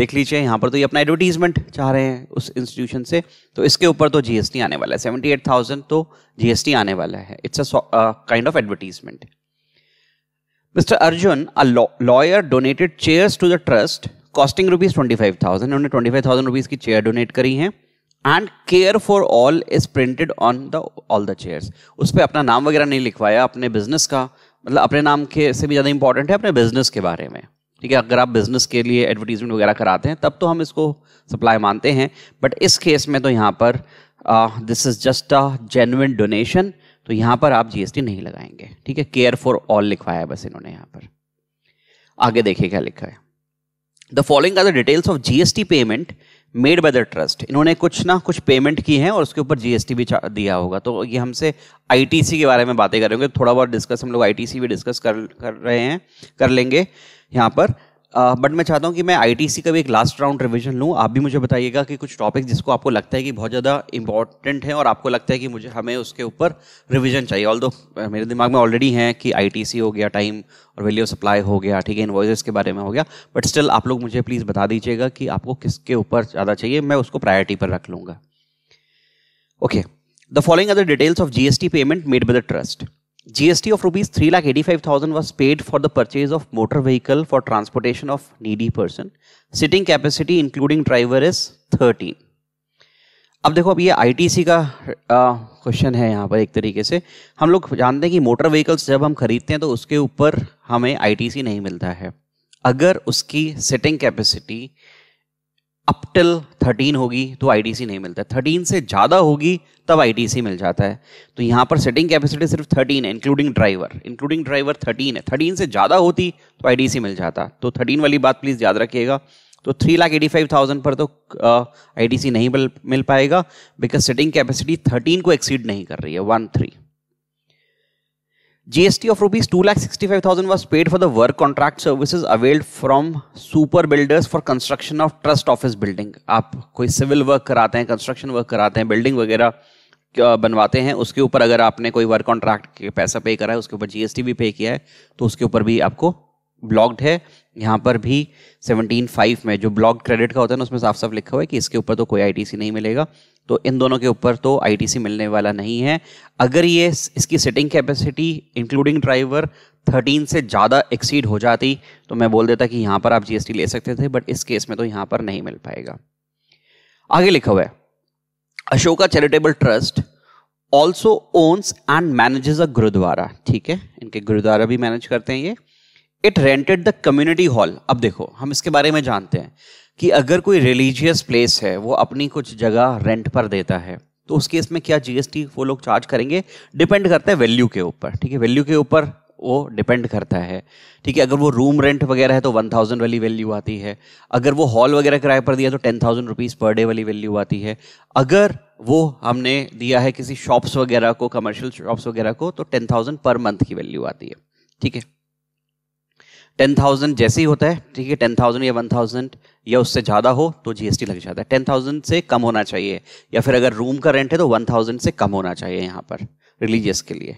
देख लीजिए यहाँ पर तो ये अपना एडवर्टीजमेंट चाह रहे हैं उस इंस्टीट्यूशन से तो इसके ऊपर तो जीएसटी आने वाला है सेवेंटी एट थाउजेंड तो जीएसटी आने वाला है it's a kind of advertisement mister Arjun a lawyer donated chairs to the trust costing rupees twenty five thousand उन्होंने ट्वेंटी फाइव थाउजेंड रुपीज की चेयर डोनेट करी है and care for all is printed on the all the chairs उस पर अपना नाम वगैरह नहीं लिखवाया अपने बिजनेस का मतलब अपने नाम के से भी ज़्यादा इंपॉर्टेंट है अपने बिजनेस के बारे में ठीक है अगर आप बिजनेस के लिए एडवर्टीजमेंट वगैरह कराते हैं तब तो हम इसको सप्लाई मानते हैं बट इस केस में तो यहाँ पर this is just a genuine donation तो यहाँ पर आप जीएसटी नहीं लगाएंगे ठीक है केयर फॉर ऑल लिखवाया है बस इन्होंने यहाँ पर आगे देखिए क्या लिखा है the following are the details of GST payment made by the trust इन्होंने कुछ ना कुछ पेमेंट की है और उसके ऊपर जीएसटी भी दिया होगा तो ये हमसे आईटीसी के बारे में बातें करेंगे थोड़ा बहुत डिस्कस हम लोग आईटीसी भी डिस्कस कर कर रहे हैं कर लेंगे यहाँ पर बट मैं चाहता हूँ कि मैं आईटीसी का भी एक लास्ट राउंड रिवीजन लूँ आप भी मुझे बताइएगा कि कुछ टॉपिक जिसको आपको लगता है कि बहुत ज़्यादा इंपॉर्टेंट है और आपको लगता है कि मुझे हमें उसके ऊपर रिविजन चाहिए ऑल मेरे दिमाग में ऑलरेडी है कि आईटीसी हो गया टाइम और वैल्यू सप्लाई हो गया ठीक है इन के बारे में हो गया बट स्टिल आप लोग मुझे प्लीज़ बता दीजिएगा कि आपको किसके ऊपर ज़्यादा चाहिए मैं उसको प्रायोरिटी पर रख लूँगा okay the following other details of GST payment made by the trust GST of rupees 3 lakh 85000 was paid for the purchase of motor vehicle for transportation of needy person. Sitting capacity including driver is 13. अब देखो अब ये ITC का question है यहाँ पर एक तरीके से हम लोग जानते हैं कि मोटर व्हीकल्स जब हम खरीदते हैं तो उसके ऊपर हमें आईटीसी नहीं मिलता है अगर उसकी सिटिंग कैपेसिटी अपटिल थर्टीन होगी तो आईडीसी नहीं मिलता थर्टीन से ज़्यादा होगी तब आईडीसी मिल जाता है तो यहाँ पर सेटिंग कैपेसिटी सिर्फ थर्टीन है including driver including driver thirteen है थर्टीन से ज़्यादा होती तो आईडीसी मिल जाता तो थर्टीन वाली बात प्लीज़ याद रखिएगा तो three lakh eighty five thousand पर तो आई डी सी नहीं मिल पाएगा बिकॉज सेटिंग कैपेसिटी थर्टीन को एक्सीड नहीं कर रही है one three GST of rupees 2,65,000 was paid for the work contract services availed from super builders for construction of trust office building. आप कोई सिविल वर्क कराते हैं कंस्ट्रक्शन वर्क कराते हैं बिल्डिंग वगैरह बनवाते हैं उसके ऊपर अगर आपने कोई वर्क कॉन्ट्रैक्ट के पैसा पे करा है उसके ऊपर जीएसटी भी पे किया है तो उसके ऊपर भी आपको ब्लॉक्ड है यहाँ पर भी सेवनटीन फाइव में जो ब्लॉक क्रेडिट का होता है ना उसमें साफ साफ लिखा हुआ है कि इसके ऊपर तो कोई आईटीसी नहीं मिलेगा तो इन दोनों के ऊपर तो आईटीसी मिलने वाला नहीं है अगर ये इसकी सिटिंग कैपेसिटी इंक्लूडिंग ड्राइवर 13 से ज़्यादा एक्सीड हो जाती तो मैं बोल देता कि यहाँ पर आप जीएसटी ले सकते थे बट इस केस में तो यहाँ पर नहीं मिल पाएगा आगे लिखा हुआ है Ashoka charitable trust also owns and manages a gurdwara ठीक है इनके गुरुद्वारा भी मैनेज करते हैं ये it rented the community hall अब देखो हम इसके बारे में जानते हैं कि अगर कोई रिलीजियस प्लेस है वो अपनी कुछ जगह रेंट पर देता है तो उस केस में क्या जीएसटी वो लोग चार्ज करेंगे डिपेंड करता है वैल्यू के ऊपर ठीक है वैल्यू के ऊपर वो डिपेंड करता है ठीक है अगर वो रूम रेंट वगैरह है तो वन थाउजेंड वाली वैल्यू आती है अगर वो हॉल वगैरह किराए पर दिया तो ten thousand rupees per day वाली वैल्यू आती है अगर वो हमने दिया है किसी शॉप्स वगैरह को कमर्शियल शॉप्स वगैरह को तो टेन थाउजेंड पर मंथ की वैल्यू आती है ठीक है टेन थाउजेंड जैसे ही होता है ठीक है टेन थाउजेंड या वन थाउजेंड या उससे ज़्यादा हो तो जीएसटी लग जाता है टेन थाउजेंड से कम होना चाहिए या फिर अगर रूम का रेंट है तो वन थाउजेंड से कम होना चाहिए यहाँ पर रिलीजियस के लिए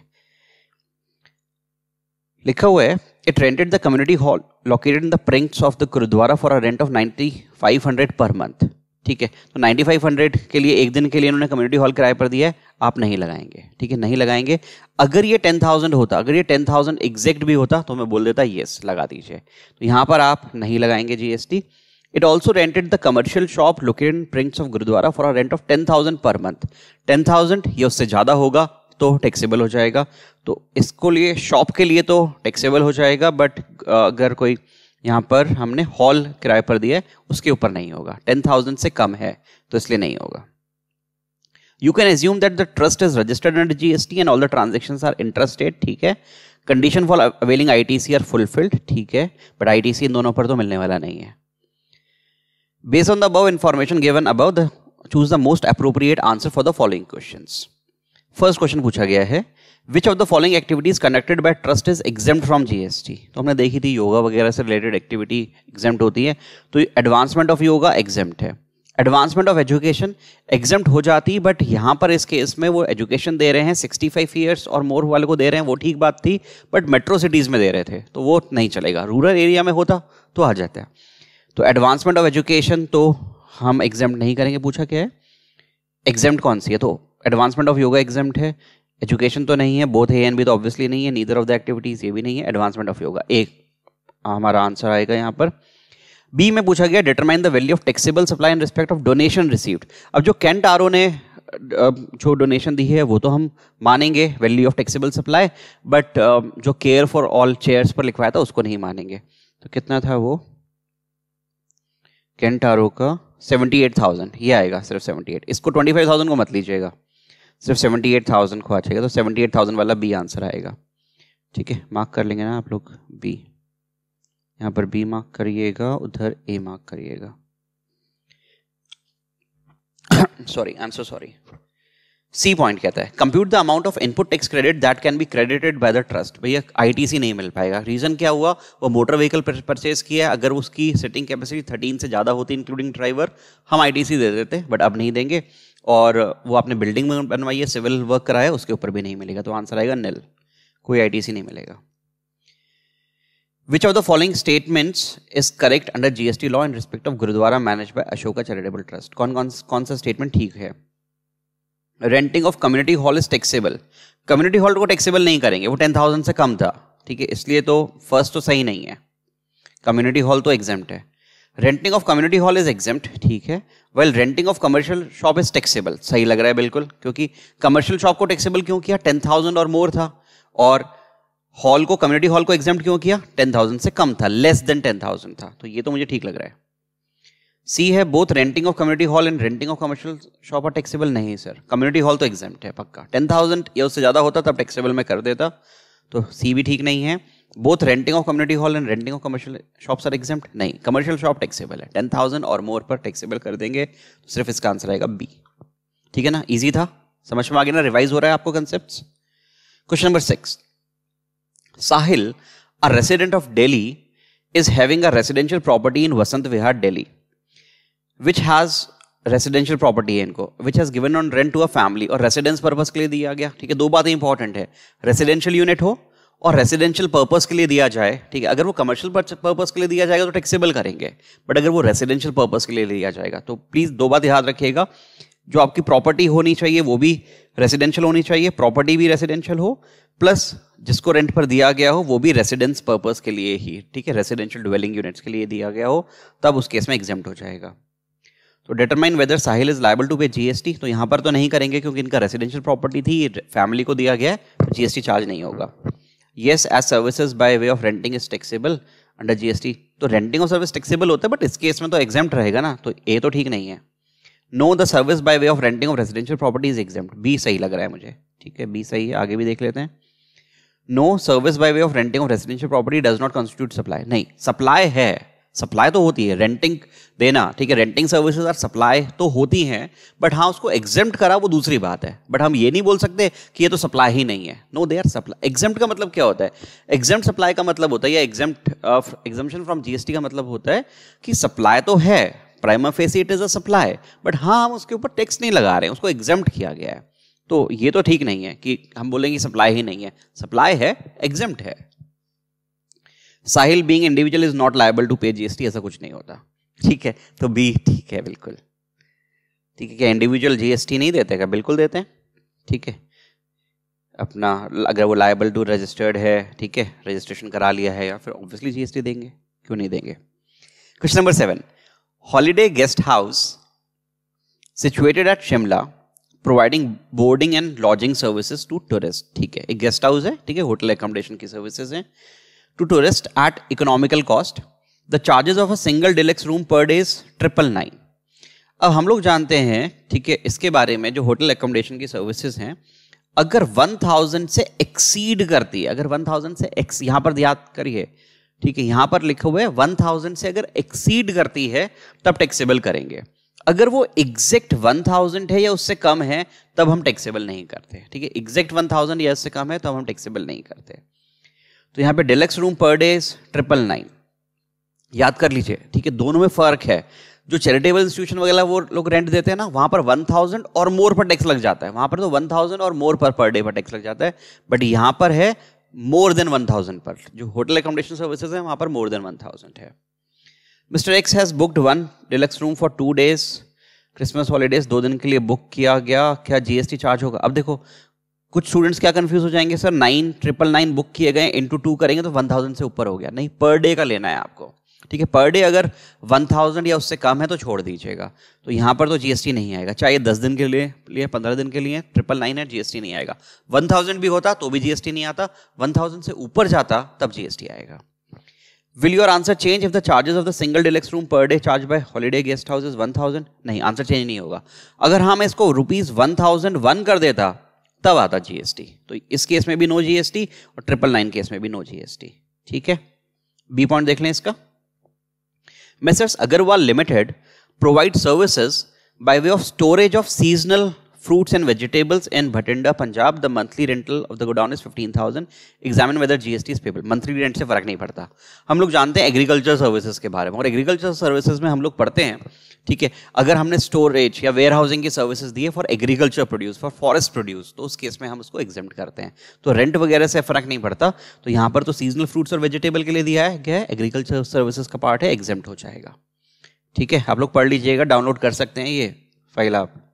लिखा हुआ है it rented the community hall located in the premises of the gurdwara for a rent of ninety five hundred per month ठीक है तो 9500 के लिए एक दिन के लिए इन्होंने कम्युनिटी हॉल किराए पर दिया है आप नहीं लगाएंगे ठीक है नहीं लगाएंगे अगर ये 10,000 होता अगर ये 10,000 एग्जैक्ट भी होता तो मैं बोल देता येस लगा दीजिए तो यहाँ पर आप नहीं लगाएंगे GST also rented the commercial shop locate located of gurdwara for Gurudwara rent of ten thousand per month ten thousand ये उससे ज़्यादा होगा तो टैक्सेबल हो जाएगा तो इसको लिए शॉप के लिए तो टैक्सेबल हो जाएगा बट अगर कोई यहाँ पर हमने हॉल किराए पर दिया है उसके ऊपर नहीं होगा टेन थाउजेंड से कम है तो इसलिए नहीं होगा you can assume that the trust is registered as GST and all the transaction are interested ठीक है condition for availing I T C are fulfilled ठीक है बट आई टी सी इन दोनों पर तो मिलने वाला नहीं है based on the above information given above the choose the most appropriate answer for the following question first question पूछा गया है which of the following activities conducted by trust is exempt from GST तो हमने देखी थी योगा वगैरह से related activity exam होती है तो एडवांसमेंट ऑफ योगा एग्जाम है एडवांसमेंट ऑफ एजुकेशन एग्जाम हो जाती बट यहाँ पर इस केस में वो एजुकेशन दे रहे हैं 65 फाइव ईयर्स और मोर वाले को दे रहे हैं वो ठीक बात थी बट मेट्रो सिटीज़ में दे रहे थे तो वो नहीं चलेगा रूरल एरिया में होता तो आ जाता है तो एडवांसमेंट ऑफ एजुकेशन तो हम एग्जाम नहीं करेंगे पूछा क्या है एग्जाम कौन सी है तो एडवांसमेंट ऑफ योगा एग्जाम है एजुकेशन तो नहीं है बोथ ए एन बी तो ऑब्वियसली नहीं है नीदर ऑफ द एक्टिविटीज ये भी नहीं है एडवांसमेंट ऑफ योगा एक हमारा आंसर आएगा यहाँ पर बी में पूछा गया determine the value of taxable supply in respect of donation received अब जो कैंट आर ने जो डोनेशन दी है वो तो हम मानेंगे value of taxable supply but जो केयर फॉर ऑल चेयर्स पर लिखवाया था उसको नहीं मानेंगे तो कितना था वो कैंट आर का सेवेंटी एट थाउजेंड ये आएगा सिर्फ सेवेंटी एट इसको ट्वेंटी फाइव थाउजेंड को मत लीजिएगा सिर्फ सेवेंटी एट थाउजेंड को आ जाएगा तो सेवेंटी एट थाउजेंड वाला बी आंसर आएगा ठीक है मार्क कर लेंगे ना आप लोग बी यहाँ पर बी मार्क करिएगा उधर ए मार्क करिएगा sorry I am so sorry C point कहता है compute the amount of input tax credit that can be credited by the trust भैया आईटीसी नहीं मिल पाएगा रीजन क्या हुआ वो मोटर व्हीकल परचेज किया है अगर उसकी सिटिंग कैपेसिटी थर्टीन से ज़्यादा होती इंक्लूडिंग ड्राइवर हम आईटीसी दे देते बट अब नहीं देंगे और वो आपने बिल्डिंग में बनवाई है सिविल वर्क कराया उसके ऊपर भी नहीं मिलेगा तो आंसर आएगा नल कोई सी नहीं मिलेगा which of the following statement is correct under GST law in respect of gurdwara manage by Ashoka charitable trust कौन कौन कौन सा स्टेटमेंट ठीक है renting of community hall is taxable community hall को टैक्सेबल नहीं करेंगे वो टेन थाउजेंड से कम था ठीक है इसलिए तो फर्स्ट तो सही नहीं है कम्युनिटी हॉल तो एग्जेम्प्ट है renting of community hall is exempt ठीक है well renting of commercial shop is taxable सही लग रहा है बिल्कुल क्योंकि कमर्शियल शॉप को टैक्सेबल क्यों किया टेन थाउजेंड और मोर था और हॉल को कम्युनिटी हॉल को एग्जाम क्यों किया टेन थाउजेंड से कम था लेस देन टेन थाउजेंड था तो ये तो मुझे ठीक लग रहा है सी है both renting of community hall and renting of commercial shop are taxable नहीं सर कम्युनिटी हॉल तो एग्जाम है पक्का टेन थाउजेंड या उससे ज़्यादा होता तब टैक्सेबल में कर देता तो सी भी ठीक नहीं है both renting of community hall and renting of commercial shops are exempt नहीं कमर्शियल शॉप टैक्सेबल है टेन थाउजेंड और मोर पर टैक्सेबल कर देंगे तो सिर्फ इसका आंसर आएगा बी ठीक है ना ईजी था समझ में आ गया ना रिवाइज हो रहा है आपको concept question number six Sahil a resident of Delhi is having a residential property in Vasant Vihar Delhi which has residential property है इनको which has given on rent to a family और रेसिडेंस पर्पज़ के लिए दिया गया ठीक है दो बातें इंपॉर्टेंट है रेसिडेंशियल यूनिट हो और रेसिडेंशियल पर्पज़ के लिए दिया जाए ठीक है अगर वो कमर्शियल पर्पज़ के लिए दिया जाएगा तो टैक्सेबल करेंगे बट अगर वो रेसिडेंशियल पर्पज़ के लिए दिया जाएगा तो प्लीज़ दो बात याद रखिएगा जो आपकी प्रॉपर्टी होनी चाहिए वो भी रेसिडेंशियल होनी चाहिए प्रॉपर्टी भी रेसिडेंशियल हो प्लस जिसको रेंट पर दिया गया हो वो भी रेसिडेंस पर्पज़ के लिए ही ठीक है रेसिडेंशियल ड्वेलिंग यूनिट्स के लिए दिया गया हो तब उस केस में एग्जाम हो जाएगा तो determine whether Sahil is liable to pay GST तो यहां पर तो नहीं करेंगे क्योंकि इनका रेसिडेंशियल प्रॉपर्टी थी फैमिली को दिया गया है जीएसटी चार्ज नहीं होगा yes as services by way of renting is taxable under GST तो रेंटिंग ऑफ सर्विस टेक्सीबल होता है बट इस केस में तो एग्जाम रहेगा ना तो ए तो ठीक नहीं है no the service by way of renting of residential property is exempt B सही लग रहा है मुझे ठीक है बी सही है आगे भी देख लेते हैं no service by way of renting of residential property does not constitute supply नहीं सप्लाई है सप्लाई तो होती है रेंटिंग देना ठीक है रेंटिंग सर्विसेज आर सप्लाई तो होती हैं बट हाँ उसको एग्जेम्प्ट करा वो दूसरी बात है बट हम ये नहीं बोल सकते कि ये तो सप्लाई ही नहीं है no they are supply exempt का मतलब क्या होता है एग्जेम्ट सप्लाई का मतलब होता है या एग्जेम्प्ट एग्जामेशन फ्रॉम जीएसटी का मतलब होता है कि सप्लाई तो है prima facie it is a supply but हाँ हम उसके ऊपर टैक्स नहीं लगा रहे हैं उसको एग्जेम्ट किया गया है तो ये तो ठीक नहीं है कि हम बोलेंगे सप्लाई ही नहीं है सप्लाई है एग्जेम्ट है Sahil being individual is not liable to pay GST ऐसा कुछ नहीं होता ठीक है तो बी ठीक है बिल्कुल ठीक है क्या इंडिविजुअल जीएसटी नहीं देते क्या बिल्कुल देते हैं ठीक है अपना अगर वो लाइबल टू रजिस्टर्ड है ठीक है रजिस्ट्रेशन करा लिया है या फिर ऑब्वियसली जीएसटी देंगे क्यों नहीं देंगे question number seven holiday guest house situated at Shimla providing boarding and lodging services to tourist ठीक है एक गेस्ट हाउस है ठीक है होटल एकोमोडेशन की सर्विसेज हैं to tourists at economical cost. The charges of a single deluxe room per day is triple nine. अब हम लोग जानते हैं ठीक है इसके बारे में जो होटल एकोमोडेशन की सर्विसेज हैं अगर 1000 से एक्सीड करती है अगर 1000 से एक्स यहां पर याद करिए ठीक है यहां पर लिखे हुए 1000 से अगर एक्सीड करती है तब टैक्सेबल करेंगे अगर वो एग्जैक्ट 1000 है या उससे कम है तब हम टैक्सेबल नहीं करते ठीक है एग्जैक्ट 1000 या उससे कम है तब हम टैक्सेबल नहीं करते तो यहाँ पे deluxe room per day triple nine याद कर लीजिए ठीक है दोनों में फर्क है जो चैरिटेबल इंस्टीट्यूशन वगैरह वो लोग रेंट देते हैं ना वहाँ पर वन थाउजेंड और मोर पर टैक्स लग जाता है वहाँ पर तो वन थाउजेंड और मोर पर पर डे पर टैक्स लग जाता है बट यहाँ पर है मोर देन वन थाउजेंड पर जो होटल एकोमोडेशन सर्विसेज है वहाँ पर मोर देन वन थाउजेंड है mister X has booked one deluxe room for two days Christmas holidays दो दिन के लिए बुक किया गया क्या जीएसटी चार्ज होगा अब देखो कुछ स्टूडेंट्स क्या कंफ्यूज हो जाएंगे sir nine triple nine book किए गए इंटू टू करेंगे तो वन थाउजेंड से ऊपर हो गया नहीं पर डे का लेना है आपको ठीक है पर डे अगर वन थाउजेंड या उससे कम है तो छोड़ दीजिएगा तो यहाँ पर तो जीएसटी नहीं आएगा चाहे दस दिन के लिए लिए पंद्रह दिन के लिए ट्रिपल नाइन है जीएसटी नहीं आएगा वन थाउजेंड भी होता तो भी जीएसटी नहीं आता वन थाउजेंड से ऊपर जाता तब जीएसटी आएगा will your answer change if the charges of the single deluxe room per day charge by holiday guest house is one thousand नहीं आंसर चेंज नहीं होगा अगर हम इसको रुपीज़ वन थाउजेंड वन कर देता तब आता जीएसटी तो इस केस में भी नो जीएसटी और ट्रिपल नाइन केस में भी नो जीएसटी ठीक है बी पॉइंट देख लें इसका messrs Agarwal limited provide services by way of storage of seasonal fruits and vegetables in Bhatinda, Punjab. The monthly rental of the godown is 15,000. Examine whether GST is payable. Monthly rent से फर्क नहीं पड़ता हम लोग जानते हैं एग्रीकल्चर सर्विसेज के बारे में और एग्रीकल्चर सर्विसेज में हम लोग पढ़ते हैं ठीक है अगर हमने स्टोरेज या वेयर हाउसिंग की सर्विसेज दी है for agriculture produce for forest produce तो उस केस में हम उसको एग्जाम करते हैं तो रेंट वगैरह से फर्क नहीं पड़ता तो यहाँ पर तो सीजनल फ्रूट्स और वेजिटेबल के लिए दिया है क्या एग्रीकल्चर सर्विसेज का पार्ट है एग्जाम हो जाएगा ठीक है आप लोग पढ़ लीजिएगा डाउनलोड कर सकते हैं ये फाइल आप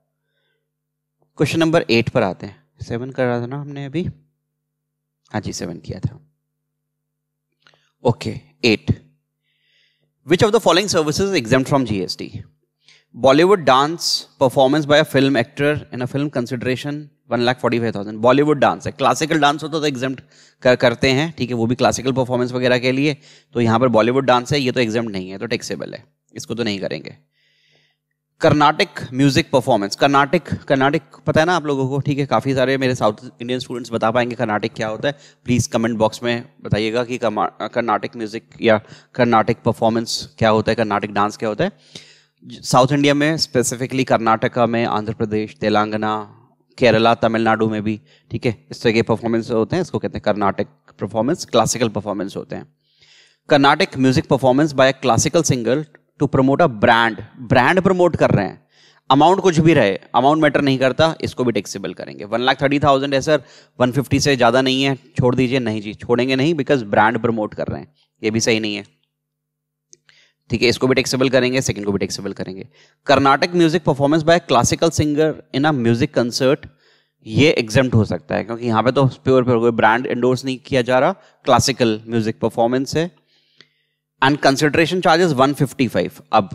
क्वेश्चन नंबर एट पर आते हैं सेवन कर रहा था ना हमने अभी हाँ जी सेवन किया था okay eight which of the following services exempt from GST Bollywood dance performance by a film actor in a film consideration one lakh forty five thousand Bollywood dance है क्लासिकल डांस होता तो एग्जाम तो कर, करते हैं ठीक है वो भी क्लासिकल परफॉर्मेंस वगैरह के लिए तो यहाँ पर बॉलीवुड डांस है ये तो एग्जाम नहीं है तो टेक्सेबल है इसको तो नहीं करेंगे कर्नाटक म्यूजिक परफॉर्मेंस कर्नाटक कर्नाटक पता है ना आप लोगों को ठीक है काफ़ी सारे मेरे साउथ इंडियन स्टूडेंट्स बता पाएंगे कर्नाटक क्या होता है प्लीज़ कमेंट बॉक्स में बताइएगा कि कर्नाटक म्यूजिक या कर्नाटक परफॉर्मेंस क्या होता है कर्नाटक डांस क्या होता है साउथ इंडिया में स्पेसिफिकली कर्नाटका में आंध्र प्रदेश तेलंगाना केरला तमिलनाडु में भी ठीक है इस तरह के परफॉर्मेंस होते हैं इसको कहते हैं कर्नाटक परफॉर्मेंस क्लासिकल परफॉर्मेंस होते हैं Carnatic music performance by a classical singer to promote a brand brand promote कर रहे हैं अमाउंट कुछ भी रहे अमाउंट मैटर नहीं करता इसको भी टैक्सेबल करेंगे वन लाख थर्टी थाउजेंड है सर वन फिफ्टी से ज़्यादा नहीं है छोड़ दीजिए नहीं जी छोड़ेंगे नहीं बिकॉज ब्रांड प्रमोट कर रहे हैं ये भी सही नहीं है ठीक है इसको भी टैक्सेबल करेंगे सेकंड को भी टैक्सेबल करेंगे Carnatic music performance by classical singer in a music concert ये एग्जाम हो सकता है क्योंकि यहाँ पे तो प्योर प्योर कोई ब्रांड एंडोर्स नहीं किया जा रहा क्लासिकल म्यूजिक परफॉर्मेंस है एंड कंसिडरेशन चार्जेस 155 अब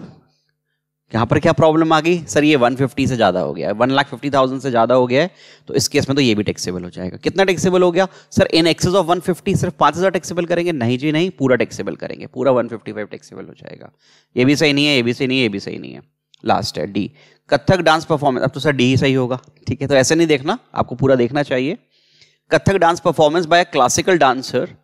यहां पर क्या प्रॉब्लम आ गई सर ये 150 से ज़्यादा हो गया है वन लाख फिफ्टी थाउजेंड से ज़्यादा हो गया है तो इस केस में तो ये भी टैक्सेबल हो जाएगा कितना टैक्सेबल हो गया सर इन एक्सेस ऑफ 150 सिर्फ पांच हज़ार टैक्सेबल करेंगे नहीं जी नहीं पूरा टैक्सेबल करेंगे पूरा 155 टैक्सेबल हो जाएगा ये भी सही नहीं है ये भी सही नहीं है ये भी सही नहीं है लास्ट है डी कथक डांस परफॉर्मेंस अब तो सर डी ही सही होगा ठीक है तो ऐसे नहीं देखना आपको पूरा देखना चाहिए Kathak dance performance by classical dancer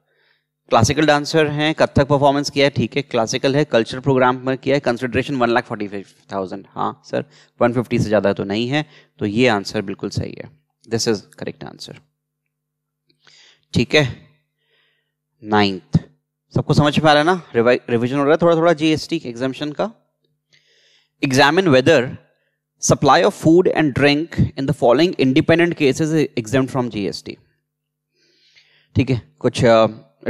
classical dancer हैं कथक परफॉर्मेंस किया है ठीक है क्लासिकल है कल्चर प्रोग्राम में किया है consideration one lakh forty five thousand हाँ सर वन फिफ्टी से ज़्यादा तो नहीं है तो ये आंसर बिल्कुल सही है दिस इज करेक्ट आंसर ठीक है नाइन्थ सबको समझ में आ रहा है ना रिविजन हो रहा है थोड़ा थोड़ा जीएसटी एग्जामिशन का examine whether supply of food and drink in the following independent cases exempt from GST ठीक है कुछ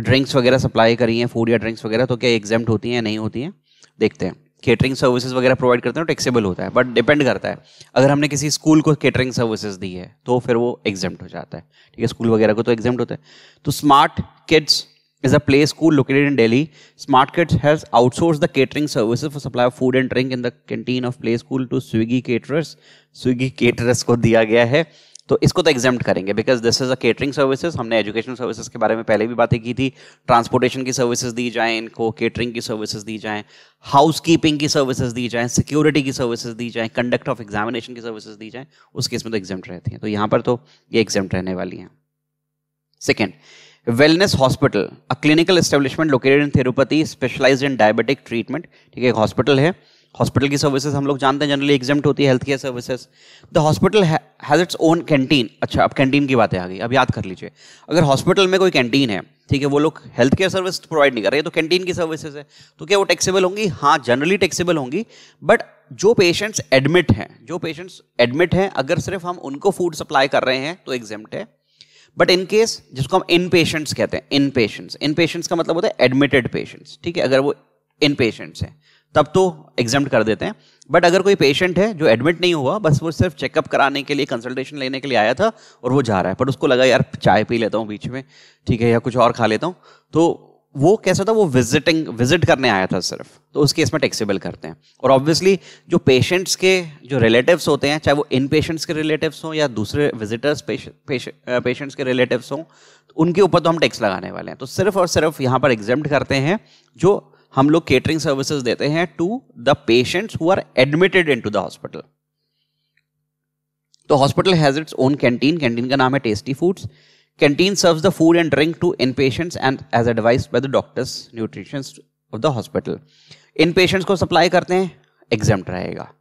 ड्रिंक्स वगैरह सप्लाई करी हैं फूड या ड्रिंक्स वगैरह तो क्या एग्जाम होती हैं या नहीं होती हैं देखते हैं केटरिंग सर्विसेज वगैरह प्रोवाइड करते हैं टैक्सेबल तो होता है बट डिपेंड करता है अगर हमने किसी स्कूल को केटरिंग सर्विसेज दी है तो फिर वो एग्जाम हो जाता है ठीक है स्कूल वगैरह को तो एग्जाम होता है तो smart kids is a play school located in Delhi smart kids has outsource the catering services for supply of food and drink in the canteen of play school to Swiggy caterers. Swiggy caterers को दिया गया है तो इसको तो exempt करेंगे because this is a catering services हमने education services के बारे में पहले भी बातें की थी ट्रांसपोर्टेशन की सर्विसेज दी जाए इनको केटरिंग की सर्विसेज दी जाए हाउस कीपिंग की सर्विसेज दी जाए सिक्योरिटी की सर्विसेज दी जाए कंडक्ट ऑफ एग्जामिनेशन की सर्विसेज दी जाए उस केस में तो एग्जाम रहती है तो यहां पर तो ये एग्जाम रहने वाली हैं second wellness hospital a clinical establishment located in थेरोपति स्पेशलाइज इन डायबिटिक ट्रीटमेंट ठीक है एक हॉस्पिटल है हॉस्पिटल की सर्विसेज हम लोग जानते हैं जनरली एग्जाम्ट होती है health care services the hospital has its own canteen अच्छा अब कैंटीन की बातें आ गई अब याद कर लीजिए अगर हॉस्पिटल में कोई कैंटीन है ठीक है वो लोग हेल्थ केयर सर्विस प्रोवाइड नहीं कर रहे तो कैंटीन की सर्विसेज है तो क्या वो टैक्सेबल होंगी हाँ जनरली टैक्सेबल होंगी बट जो पेशेंट्स एडमिट हैं जो पेशेंट्स एडमिट हैं अगर सिर्फ हम उनको फूड सप्लाई कर रहे हैं तो एग्जाम्ट है बट इन केस जिसको हम इन पेशेंट्स कहते हैं इन पेशेंट्स इन पेशेंट्स का मतलब होता है एडमिटेड पेशेंट्स ठीक है अगर वो इन पेशेंट्स हैं तब तो एग्जाम कर देते हैं बट अगर कोई पेशेंट है जो एडमिट नहीं हुआ बस वो सिर्फ चेकअप कराने के लिए कंसल्टेशन लेने के लिए आया था और वो जा रहा है बट उसको लगा यार चाय पी लेता हूँ बीच में ठीक है या कुछ और खा लेता हूँ तो वो कैसा था वो विजिटिंग विजिट करने आया था सिर्फ तो उस केस में करते हैं और ऑब्वियसली जो पेशेंट्स के जो रिलेटिव्स होते हैं चाहे वो इन पेशेंट्स के रिलेटिव्स हों या दूसरे विजिटर्स पेशेंट्स के रिलेटिव्स हों तो उनके ऊपर तो हम टैक्स लगाने वाले हैं तो सिर्फ और सिर्फ यहाँ पर एग्जाम करते हैं जो हम लोग केटरिंग सर्विसेज देते हैं to the patients who are admitted into the hospital तो hospital has its own canteen canteen का नाम है tasty foods canteen serves the food and drink to in patients and as advice by the doctors nutrition of the hospital in patients को supply करते हैं exempt रहेगा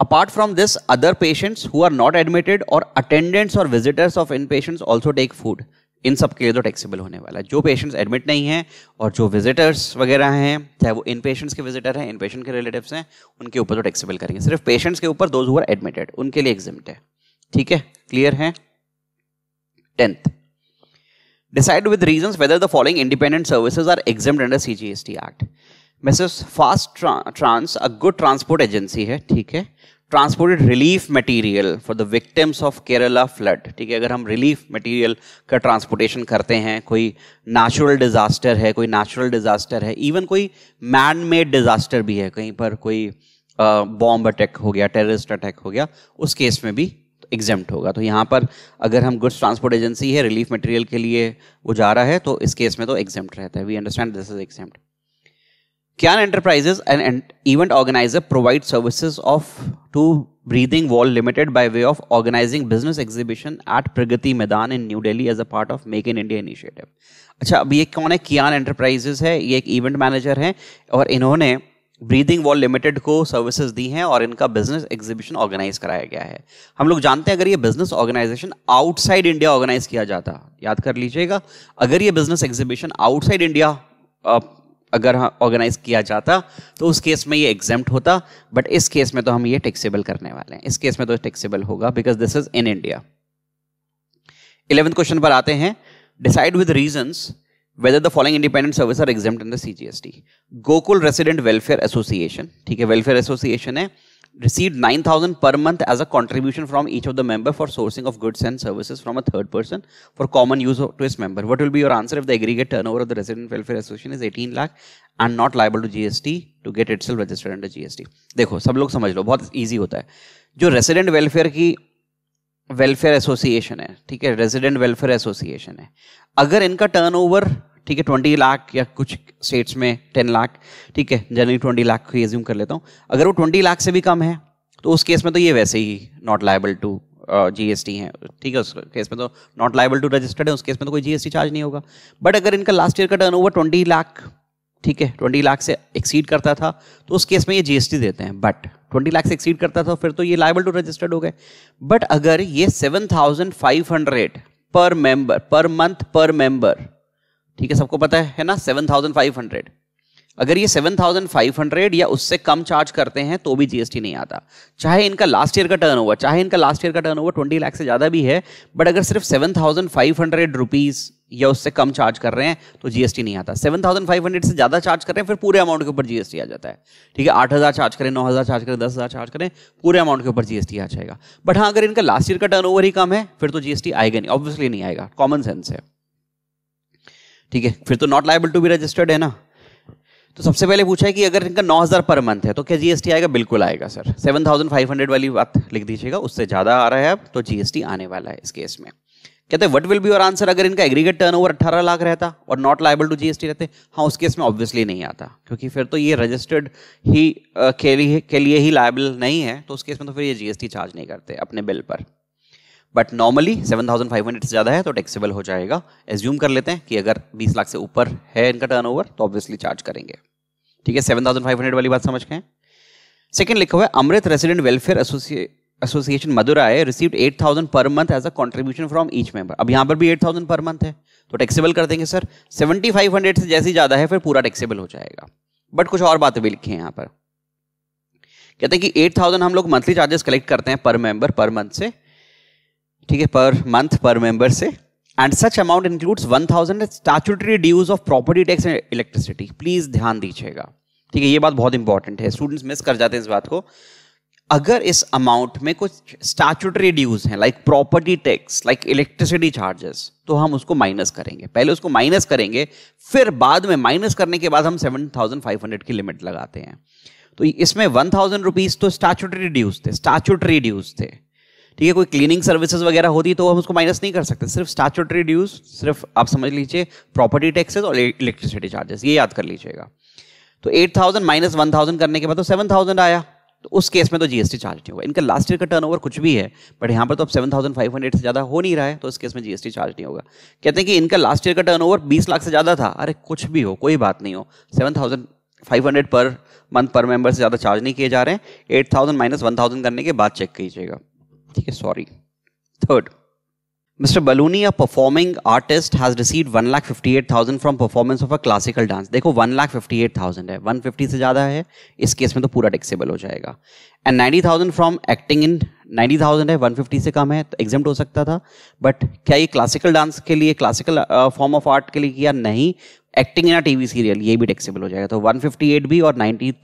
apart from this other patients who are not admitted और attendants और visitors of in patients also take food इन सब के लिए तो टैक्सीबल होने वाला है जो पेशेंट्स एडमिट नहीं हैं और जो विजिटर्स वगैरह हैं चाहे वो इन पेशेंट्स के विजिटर हैं इन पेशेंट के रिलेटिव्स हैं उनके ऊपर तो टैक्सीबल करेंगे सिर्फ पेशेंट्स के ऊपर दोज हुआ एडमिटेड उनके लिए एग्जिमट है ठीक है क्लियर है tenth decide with reason whether the following independent services are exempt under C G S T act message fast trans a good transport agency है ठीक है transported relief material for the victims of Kerala flood ठीक है अगर हम relief material का transportation करते हैं कोई नेचुरल डिजास्टर है कोई नेचुरल डिजास्टर है इवन कोई मैन मेड डिजास्टर भी है कहीं पर कोई बॉम्ब अटैक हो गया टेररिस्ट अटैक हो गया उस केस में भी एग्जेम्प्ट होगा तो यहाँ पर अगर हम गुड्स ट्रांसपोर्ट एजेंसी है रिलीफ मटेरियल के लिए वो जा रहा है तो इस केस में तो एग्जेम्प्ट रहता है we understand this is exempt Kyan Enterprises, an event organizer, provides services of to Breathing Wall Limited by way of organizing business exhibition at Pragati Maidan in New Delhi as a part of Make in India initiative. अच्छा अब ये कौन है कियान enterprises है ये एक event manager हैं और इन्होंने ब्रीदिंग वॉल लिमिटेड को सर्विसेज दी हैं और इनका बिजनेस एग्जीबिशन ऑर्गेनाइज कराया गया है हम लोग जानते हैं अगर ये business organisation outside India organise किया जाता याद कर लीजिएगा अगर ये बिजनेस एग्जीबिशन आउटसाइड इंडिया अगर ऑर्गेनाइज हाँ, किया जाता तो उस केस में ये एग्जेम्प्ट होता बट इस केस में तो हम ये टैक्सेबल करने वाले हैं इस केस में तो टैक्सेबल होगा because this is in India eleventh question पर आते हैं decide with reason whether the following independent service in the GST Gokul resident welfare association ठीक है वेलफेयर एसोसिएशन है received 9000 per month as a contribution from each of the member for sourcing of goods and services from a third person for common use to his member what will be your answer if the aggregate turnover of the resident welfare association is 18 lakh and not liable to gst to get itself registered under gst dekho sab log samajh lo bahut easy hota hai jo resident welfare ki welfare association hai theek hai resident welfare association hai agar inka turnover ठीक है twenty lakh या कुछ states में ten lakh ठीक है generally twenty lakh resume assume कर लेता हूँ अगर वो ट्वेंटी लाख से भी कम है तो उस केस में तो ये वैसे ही not liable to G S T है ठीक है उस केस में तो नॉट लाइबल टू रजिस्टर्ड है उस केस में तो कोई जीएसटी चार्ज नहीं होगा बट अगर इनका लास्ट ईयर का टर्न ओवर ट्वेंटी लाख ठीक है ट्वेंटी लाख से एक्सीड करता था तो उस केस में ये जीएसटी देते हैं बट ट्वेंटी लाख से एक्सीड करता था फिर तो ये लाइबल टू रजिस्टर्ड हो गए बट अगर ये seven thousand five hundred per member per month per member ठीक है सबको पता है है ना 7500 अगर ये 7500 या उससे कम चार्ज करते हैं तो भी जीएसटी नहीं आता चाहे इनका लास्ट ईयर का टर्न ओवर चाहे इनका लास्ट ईयर का टर्न ओवर ट्वेंटी लाख से ज़्यादा भी है बट अगर सिर्फ seven thousand five hundred rupees या उससे कम चार्ज कर रहे हैं तो जीएसटी नहीं आता सेवन थाउजेंड फाइव हंड्रेड से ज़्यादा चार्ज कर रहे हैं फिर पूरे अमाउंट के ऊपर जीएसटी आ जाता है ठीक है आठ हजार चार्ज करें नौ हजार चार्ज करें दस हजार चार्ज करें पूरे अमाउंट के ऊपर जीएसटी आ जाएगा बट हाँ अगर इनका लास्ट ईयर का ओवर ही कम है फिर तो जीएसटी आएगा नहीं ऑब्वियसली नहीं आएगा कॉमन सेंस है ठीक है फिर तो not liable to be registered है ना तो सबसे पहले पूछा है कि अगर इनका 9000 पर मंथ है तो क्या जीएसटी आएगा बिल्कुल आएगा सर 7500 वाली बात लिख दीजिएगा उससे ज़्यादा आ रहा है अब तो जीएसटी आने वाला है इस केस में कहते हैं what will be your answer अगर इनका एग्रीगेट ओवर अट्ठारह लाख रहता और नॉट लाइबल टू जीएसटी रहते हाँ उस केस में ऑब्वियसली नहीं आता क्योंकि फिर तो ये रजिस्टर्ड ही के लिए के लिए ही लाइबल नहीं है तो उस केस में तो फिर ये जीएसटी चार्ज नहीं करते अपने बिल पर but normally seven thousand five hundred से ज़्यादा है तो टैक्सेबल हो जाएगा एज्यूम कर लेते हैं कि अगर बीस लाख से ऊपर है इनका टर्न ओवर तो ऑब्वियसली चार्ज करेंगे ठीक है सेवन थाउजेंड फाइव हंड्रेड वाली बात समझ गए सेकेंड लिखा हुआ है Amrit resident welfare association Madurai received eight thousand per month as a contribution from each member अब यहाँ पर भी एट थाउजेंड पर मंथ है तो टैक्सेबल कर देंगे सर सेवेंटी फाइव हंड्रेड से जैसे ज़्यादा है फिर पूरा टैक्सेबल हो जाएगा बट कुछ और बातें भी लिखी हैं यहाँ पर कहते हैं कि एट थाउजेंड हम लोग मंथली चार्जेस कलेक्ट करते हैं पर मेंबर पर मंथ से ठीक है पर मंथ पर मेंबर से and such amount includes one thousand statutory dues of property tax and electricity please ध्यान दीजिएगा ठीक है ये बात बहुत इंपॉर्टेंट है स्टूडेंट्स मिस कर जाते हैं इस बात को अगर इस अमाउंट में कुछ स्टैचुटरी ड्यूज हैं like property tax like electricity charges तो हम उसको माइनस करेंगे पहले उसको माइनस करेंगे फिर बाद में माइनस करने के बाद हम सेवन थाउजेंड फाइव हंड्रेड की लिमिट लगाते हैं तो इसमें वन थाउजेंड रुपीज तो स्टैचुटरी ड्यूज थे स्टैचुटरी ड्यूज थे ठीक है कोई क्लीनिंग सर्विसेज वगैरह होती तो हम उसको माइनस नहीं कर सकते सिर्फ स्टैचूटरी ड्यूज सिर्फ आप समझ लीजिए प्रॉपर्टी टैक्सेस और इलेक्ट्रिसिटी e- चार्जेस ये याद कर लीजिएगा तो eight thousand minus one thousand करने के बाद तो सेवन थाउजेंड आया तो उस केस में तो जीएसटी चार्ज नहीं होगा इनका लास्ट ईयर का टर्न कुछ भी है बट यहाँ पर तो अब सेवन थाउजेंड फाइव हंड्रेड से ज़्यादा हो नहीं रहा है तो इस केस में जीएसटी चार्ज नहीं होगा कहते हैं कि इनका लास्ट ईयर का ओवर बीस लाख से ज़्यादा था अरे कुछ भी हो कोई बात नहीं हो seven thousand five hundred per month per member से ज़्यादा चार्ज नहीं किए जा रहे हैं eight thousand minus one thousand करने के बाद चेक कीजिएगा ठीक है sorry third artist has a one lakh fifty eight thousand from performance of a classical dance देखो थाउजेंड है फिफ्टी से ज़्यादा है इस केस में तो पूरा टैक्सेबल हो जाएगा and thousand from acting in thousand है फिफ्टी से कम है तो एग्जाम हो सकता था बट क्या ये क्लासिकल डांस के लिए क्लासिकल फॉर्म ऑफ आर्ट के लिए किया नहीं acting in a TV serial ये भी टैक्सेबल हो जाएगा तो वन फिफ्टी एट भी और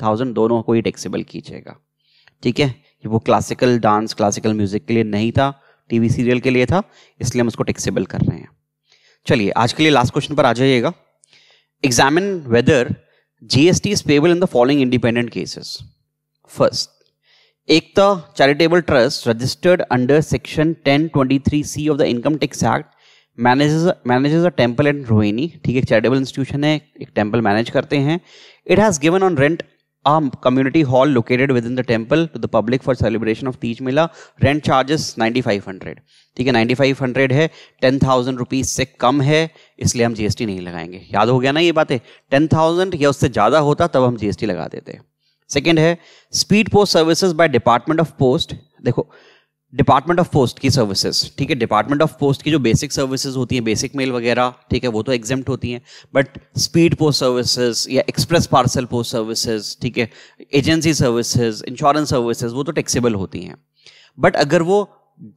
थाउजेंड दोनों को ही टैक्सेबल कीजिएगा ठीक है वो क्लासिकल डांस क्लासिकल म्यूजिक के लिए नहीं था टीवी सीरियल के लिए था इसलिए हम उसको टेक्सेबल कर रहे हैं चलिए आज के लिए लास्ट क्वेश्चन पर आ जाइएगा examine whether GST is payable in the following independent cases first Ekta charitable trust registered under section 1023 C of the income tax act manages a temple and Rohini ठीक है चैरिटेबल इंस्टीट्यूशन है एक टेंपल मैनेज करते हैं it has given on rent a community hall located within the temple to the public for celebration of Teej Mela. Rent charges 9500. ठीक है 9500 है 10,000 rupees से कम है इसलिए हम जीएसटी नहीं लगाएंगे याद हो गया ना ये बातें 10,000 या उससे ज़्यादा होता तब हम जीएसटी लगा देते सेकेंड है speed post services by department of post देखो डिपार्टमेंट ऑफ पोस्ट की सर्विसेज ठीक है डिपार्टमेंट ऑफ पोस्ट की जो बेसिक सर्विसेज होती हैं बेसिक मेल वगैरह ठीक है वो तो एग्जाम होती हैं बट स्पीड पोस्ट सर्विसेज या एक्सप्रेस पार्सल पोस्ट सर्विसेज ठीक है एजेंसी सर्विसेज इंश्योरेंस सर्विसेज वो तो टैक्सेबल होती हैं बट अगर वो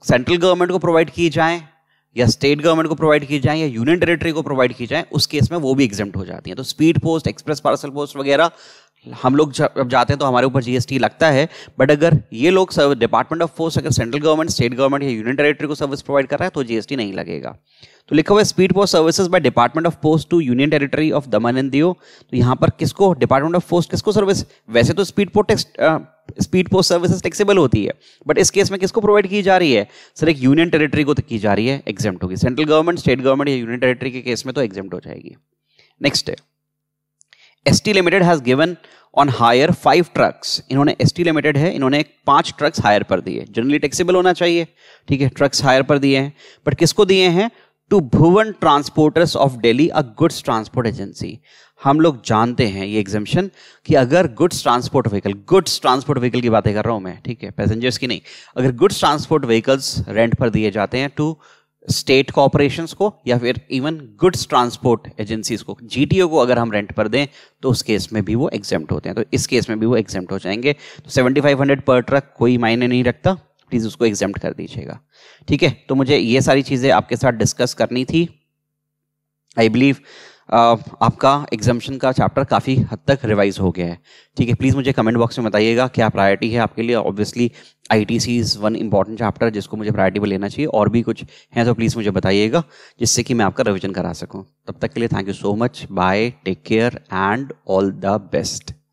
सेंट्रल गवर्नमेंट को प्रोवाइड की जाएँ या स्टेट गवर्नमेंट को प्रोवाइड की जाए या यूनियन टेरिटरी को प्रोवाइड की जाए उस केस में वो भी एग्जाम हो जाती है तो speed post express parcel post वगैरह हम लोग जब जाते हैं तो हमारे ऊपर जीएसटी लगता है बट अगर ये लोग डिपार्टमेंट ऑफ फोर्स अगर सेंट्रल गवर्नमेंट स्टेट गवर्नमेंट या यूनियन टेरेटरी को सर्विस प्रोवाइड कर रहा है तो जीएसटी नहीं लगेगा तो लिखा हुआ है speed post services by department of post to union territory of Daman and Diu तो यहाँ पर किसको डिपार्टमेंट ऑफ पोस्ट किसको सर्विस वैसे तो speed post speed post services taxable होती है बट इस केस में किसको प्रोवाइड की जा रही है सर एक यूनियन टेरिटरी को तो की जा रही है एग्जाम होगी सेंट्रल गवर्नमेंट स्टेट गवर्नमेंट या यूनियन टेरिटरी के केस में तो एग्जेप्ट हो जाएगी नेक्स्ट है S T limited has given on hire five trucks इन्होंने एस टी लिमिटेड है इन्होंने पांच ट्रक्स हायर पर दिए जनरली टैक्सेबल होना चाहिए ठीक है ट्रक्स हायर पर दिए हैं बट किसको दिए हैं to Bhuvan transporters of Delhi a goods transport agency हम लोग जानते हैं ये एग्जामेशन कि अगर goods transport vehicle goods transport vehicle की बातें कर रहा हूं मैं ठीक है पैसेंजर्स की नहीं अगर गुड्स ट्रांसपोर्ट व्हीकल्स रेंट पर दिए जाते हैं टू स्टेट कॉपोरेशन को या फिर इवन गुड्स ट्रांसपोर्ट एजेंसीज को जीटीओ को अगर हम रेंट पर दें तो उस केस में भी वो एग्जेम्प्ट होते हैं तो इस केस में भी वो एग्जेम्प्ट हो जाएंगे तो seventy five hundred per truck कोई मायने नहीं रखता प्लीज़ उसको एग्जेम्प्ट कर दीजिएगा ठीक है तो मुझे ये सारी चीज़ें आपके साथ डिस्कस करनी थी आई बिलीव आपका एग्जामेशन का चैप्टर काफ़ी हद तक रिवाइज हो गया है ठीक है प्लीज़ मुझे कमेंट बॉक्स में बताइएगा क्या प्रायोरिटी है आपके लिए obviously I T C is one important chapter जिसको मुझे प्रायोरिटी पर लेना चाहिए और भी कुछ हैं तो प्लीज़ मुझे बताइएगा जिससे कि मैं आपका रिविजन करा सकूँ तब तक के लिए thank you so much bye take care and all the best